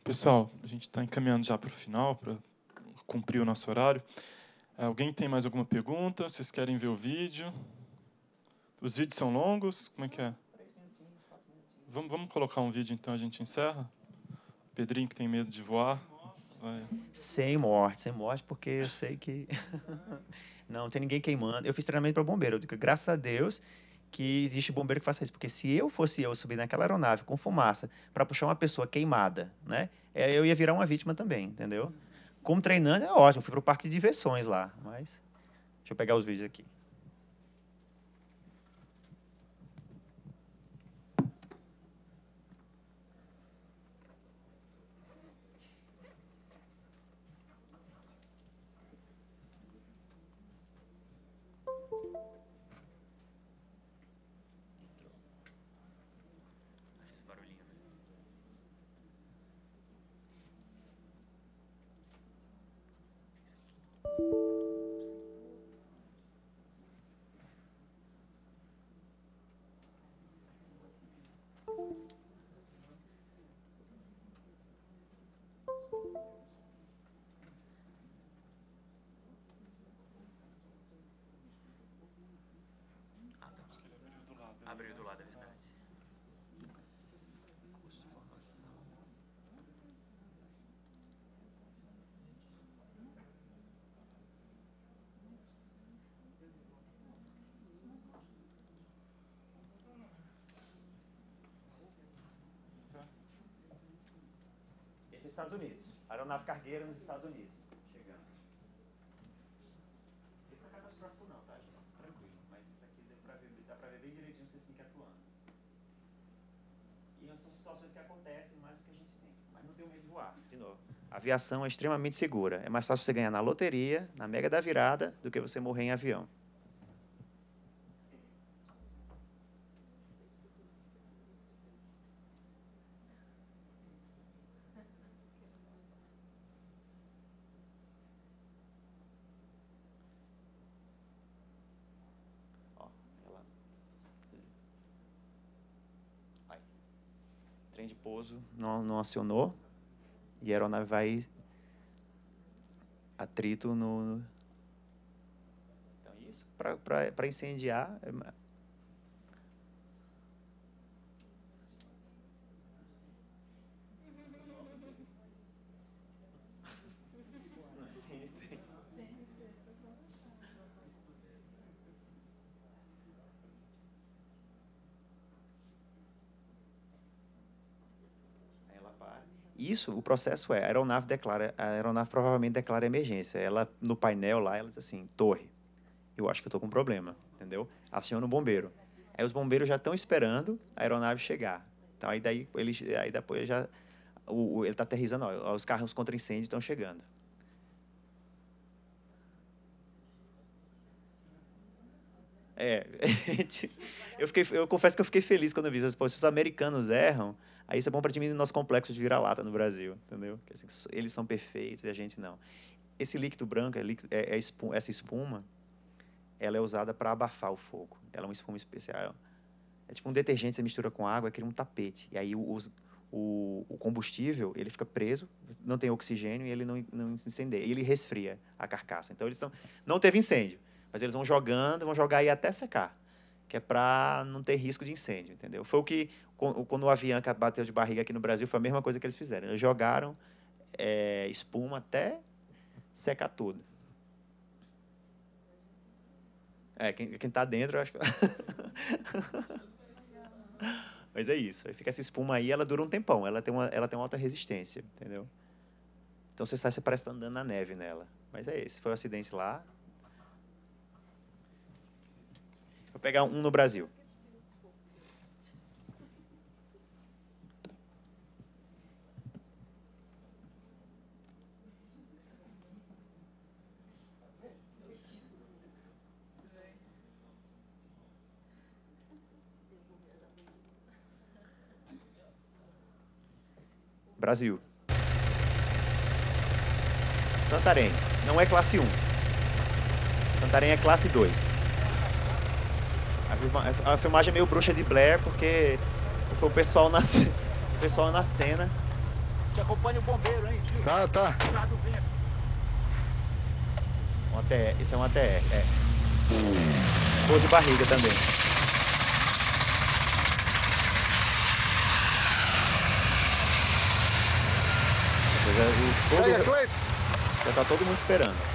Pessoal, a gente está encaminhando já para o final, para cumprir o nosso horário. É, alguém tem mais alguma pergunta? Vocês querem ver o vídeo? Os vídeos são longos? Como é que é? Vamos, vamos colocar um vídeo então, a gente encerra? O Pedrinho que tem medo de voar. Vai. Sem morte, sem morte, porque eu sei que. Não, tem ninguém queimando. Eu fiz treinamento para bombeiro. Eu digo, graças a Deus que existe bombeiro que faça isso. Porque se eu fosse eu subir naquela aeronave com fumaça para puxar uma pessoa queimada, né? É, eu ia virar uma vítima também, entendeu? Como treinando é ótimo. Fui para o parque de diversões lá, mas... Deixa eu pegar os vídeos aqui. Estados Unidos. Aeronave cargueira nos Estados Unidos. Chegando. Isso é catastrófico não, tá, gente? Tranquilo. Mas isso aqui dá pra ver, dá pra ver bem direitinho se assim que atuando. E são situações que acontecem mais do que a gente pensa. Mas não tem medo de voar. De novo. A aviação é extremamente segura. É mais fácil você ganhar na loteria, na mega da virada, do que você morrer em avião. não, não acionou e a aeronave vai atrito no. Então, isso para incendiar é isso, o processo é, a aeronave declara, a aeronave provavelmente declara emergência. Ela, no painel lá, ela diz assim, torre, eu acho que eu tô com um problema, entendeu? Aciona o bombeiro. Aí os bombeiros já estão esperando a aeronave chegar. Então, aí daí, ele, aí depois já, o, o ele tá aterrizando, ó, os carros contra incêndio estão chegando. É, eu, fiquei, eu confesso que eu fiquei feliz quando eu vi isso. Se os americanos erram, Aí isso é bom para diminuir nosso complexo de vira-lata no Brasil, entendeu? Assim, eles são perfeitos e a gente não. Esse líquido branco, é líquido, é, é espuma, essa espuma, ela é usada para abafar o fogo. Ela é uma espuma especial. É tipo um detergente, você mistura com água e cria um tapete. E aí os, o, o, combustível ele fica preso, não tem oxigênio e ele não, não incendeia. E ele resfria a carcaça. Então eles estão. Não teve incêndio, mas eles vão jogando, vão jogar aí até secar que é para não ter risco de incêndio, entendeu? Foi o que, quando o Avianca bateu de barriga aqui no Brasil, foi a mesma coisa que eles fizeram. Eles jogaram é, espuma até secar tudo. É, quem, quem tá dentro, eu acho que... Mas é isso. Aí fica essa espuma aí, ela dura um tempão. Ela tem uma, ela tem uma alta resistência, entendeu? Então você sai, você parece estar tá andando na neve nela. Mas é esse. Foi o um acidente lá. Vou pegar um no Brasil. Brasil. Santarém não é classe 1. Santarém é classe 2 filma... a filmagem é meio bruxa de Blair, porque foi o pessoal na, o pessoal na cena. Que acompanha o bombeiro, hein? Tá, tá. Um ATR, isso é um ATR, é. Pose barriga também. Ou seja, o... já, tá todo mundo esperando.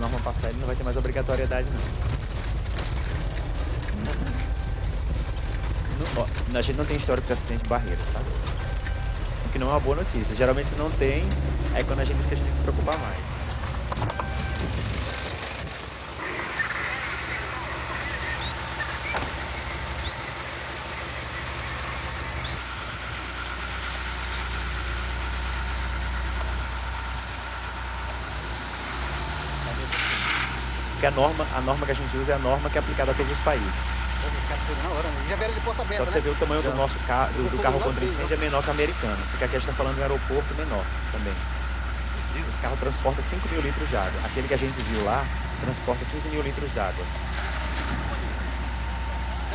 norma passar, ele não vai ter mais obrigatoriedade, não. não ó, a gente não tem histórico de acidente de barreiras, tá? O que não é uma boa notícia. Geralmente, se não tem, é quando a gente diz que a gente tem que se preocupar mais. a norma, a norma que a gente usa é a norma que é aplicada a todos os países. Só que você vê o tamanho do nosso carro do, do carro contra incêndio é menor que o americano, porque aqui a gente está falando de um aeroporto menor também. Esse carro transporta 5 mil litros de água. Aquele que a gente viu lá transporta 15 mil litros d'água.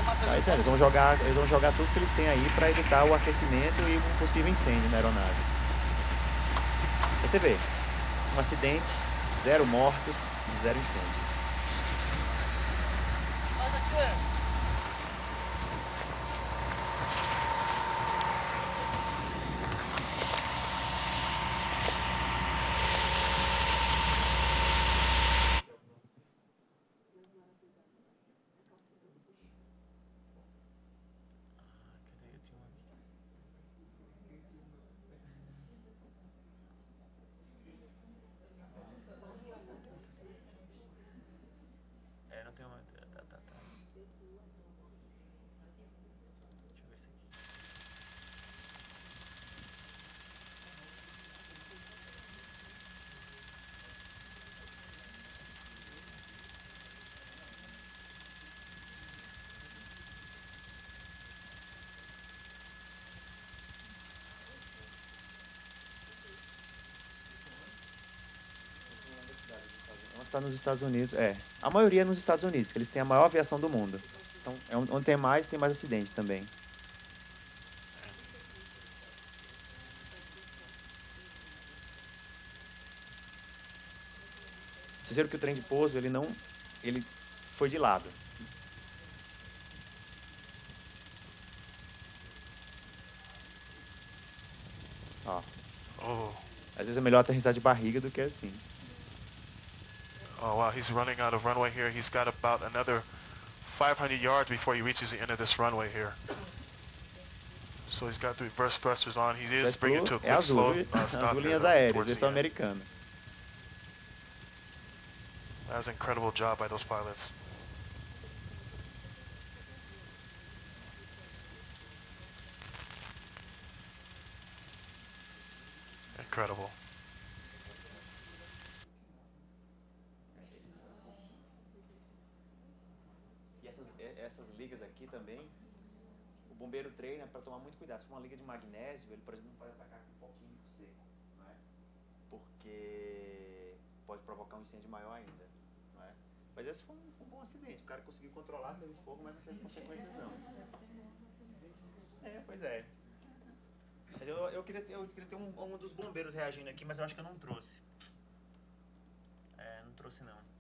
Tá, então, eles, vão jogar, eles vão jogar tudo que eles têm aí para evitar o aquecimento e um possível incêndio na aeronave. você vê, um acidente, zero mortos, zero incêndio. Good. está nos Estados Unidos. É, a maioria é nos Estados Unidos, que eles têm a maior aviação do mundo. Então, é onde tem mais, tem mais acidente também. Vocês viram que o trem de pouso, ele não... Ele foi de lado. Ó. Oh. Às vezes é melhor aterrissar de barriga do que assim. Oh wow, he's running out of runway here. He's got about another 500 yards before he reaches the end of this runway here. So he's got the reverse thrusters on. He is bringing it to a quick azul, slow uh, stop. Azul linhas uh, aéreas, versão americana. That's an incredible job by those pilots. Se for uma liga de magnésio, ele, por exemplo, não pode atacar com pouquinho seco, né? porque pode provocar um incêndio maior ainda. É? Mas esse foi um, foi um, bom acidente. O cara conseguiu controlar, teve fogo, mas não teve consequências não. É, pois é. Mas eu, eu queria ter, eu queria ter um, um dos bombeiros reagindo aqui, mas eu acho que eu não trouxe. É, não trouxe não.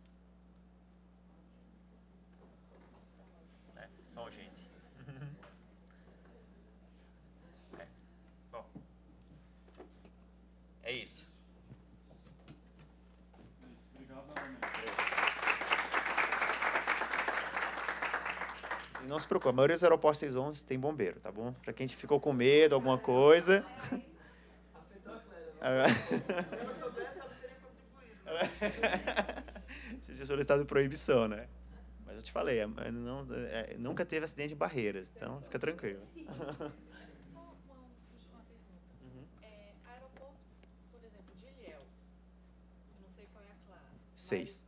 Procon. A maioria dos aeroportos vocês vão, tem bombeiro, tá bom? Para quem ficou com medo, alguma coisa. Você tinha solicitado proibição, né? Mas eu te falei, é, é, não, é, nunca teve acidente de barreiras, então fica tranquilo. Seis.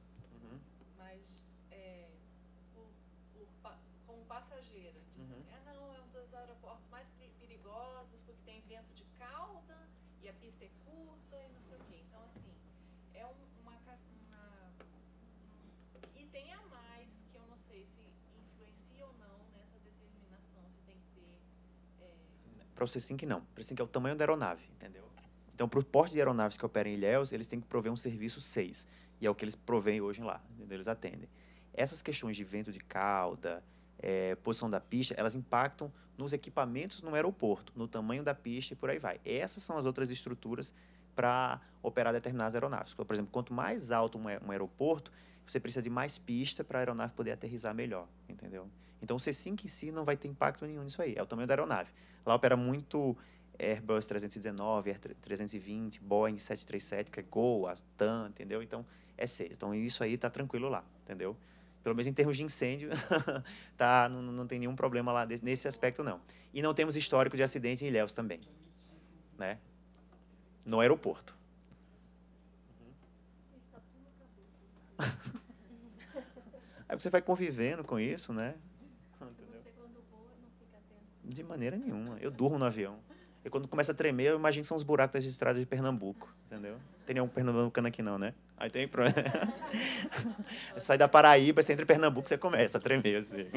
Para o C5, não. Para o C5 é o tamanho da aeronave, entendeu? Então, para o porte de aeronaves que operam em Ilhéus, eles têm que prover um serviço 6. E é o que eles provêm hoje lá, entendeu? Eles atendem. Essas questões de vento de cauda, é, posição da pista, elas impactam nos equipamentos no aeroporto, no tamanho da pista e por aí vai. Essas são as outras estruturas para operar determinadas aeronaves. Por exemplo, quanto mais alto um, aeroporto, você precisa de mais pista para a aeronave poder aterrissar melhor, entendeu? Então, o C5 em si não vai ter impacto nenhum nisso aí, é o tamanho da aeronave. Lá opera muito eh, Airbus 319, Air 320, Boeing 737, que é Gol, a TAM, entendeu? Então, é seis. Então, isso aí tá tranquilo lá, entendeu? Pelo menos em termos de incêndio, tá, não, não tem nenhum problema lá desse, nesse aspecto, não. E não temos histórico de acidente em Ilhéus também, né? No aeroporto. Uhum. Aí você vai convivendo com isso, né? De maneira nenhuma. Eu durmo no avião. E quando começa a tremer, eu imagino que são os buracos das estradas de Pernambuco, entendeu? Não tem nenhum pernambucano aqui não, né? Aí tem problema. sai da Paraíba, você entra em Pernambuco, você começa a tremer, assim.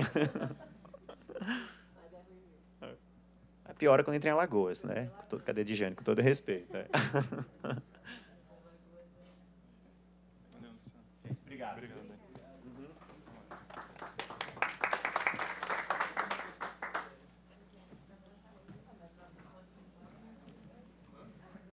A é. é pior é quando entra em Alagoas, né? Com todo, cadê Dijane? Com todo respeito. É.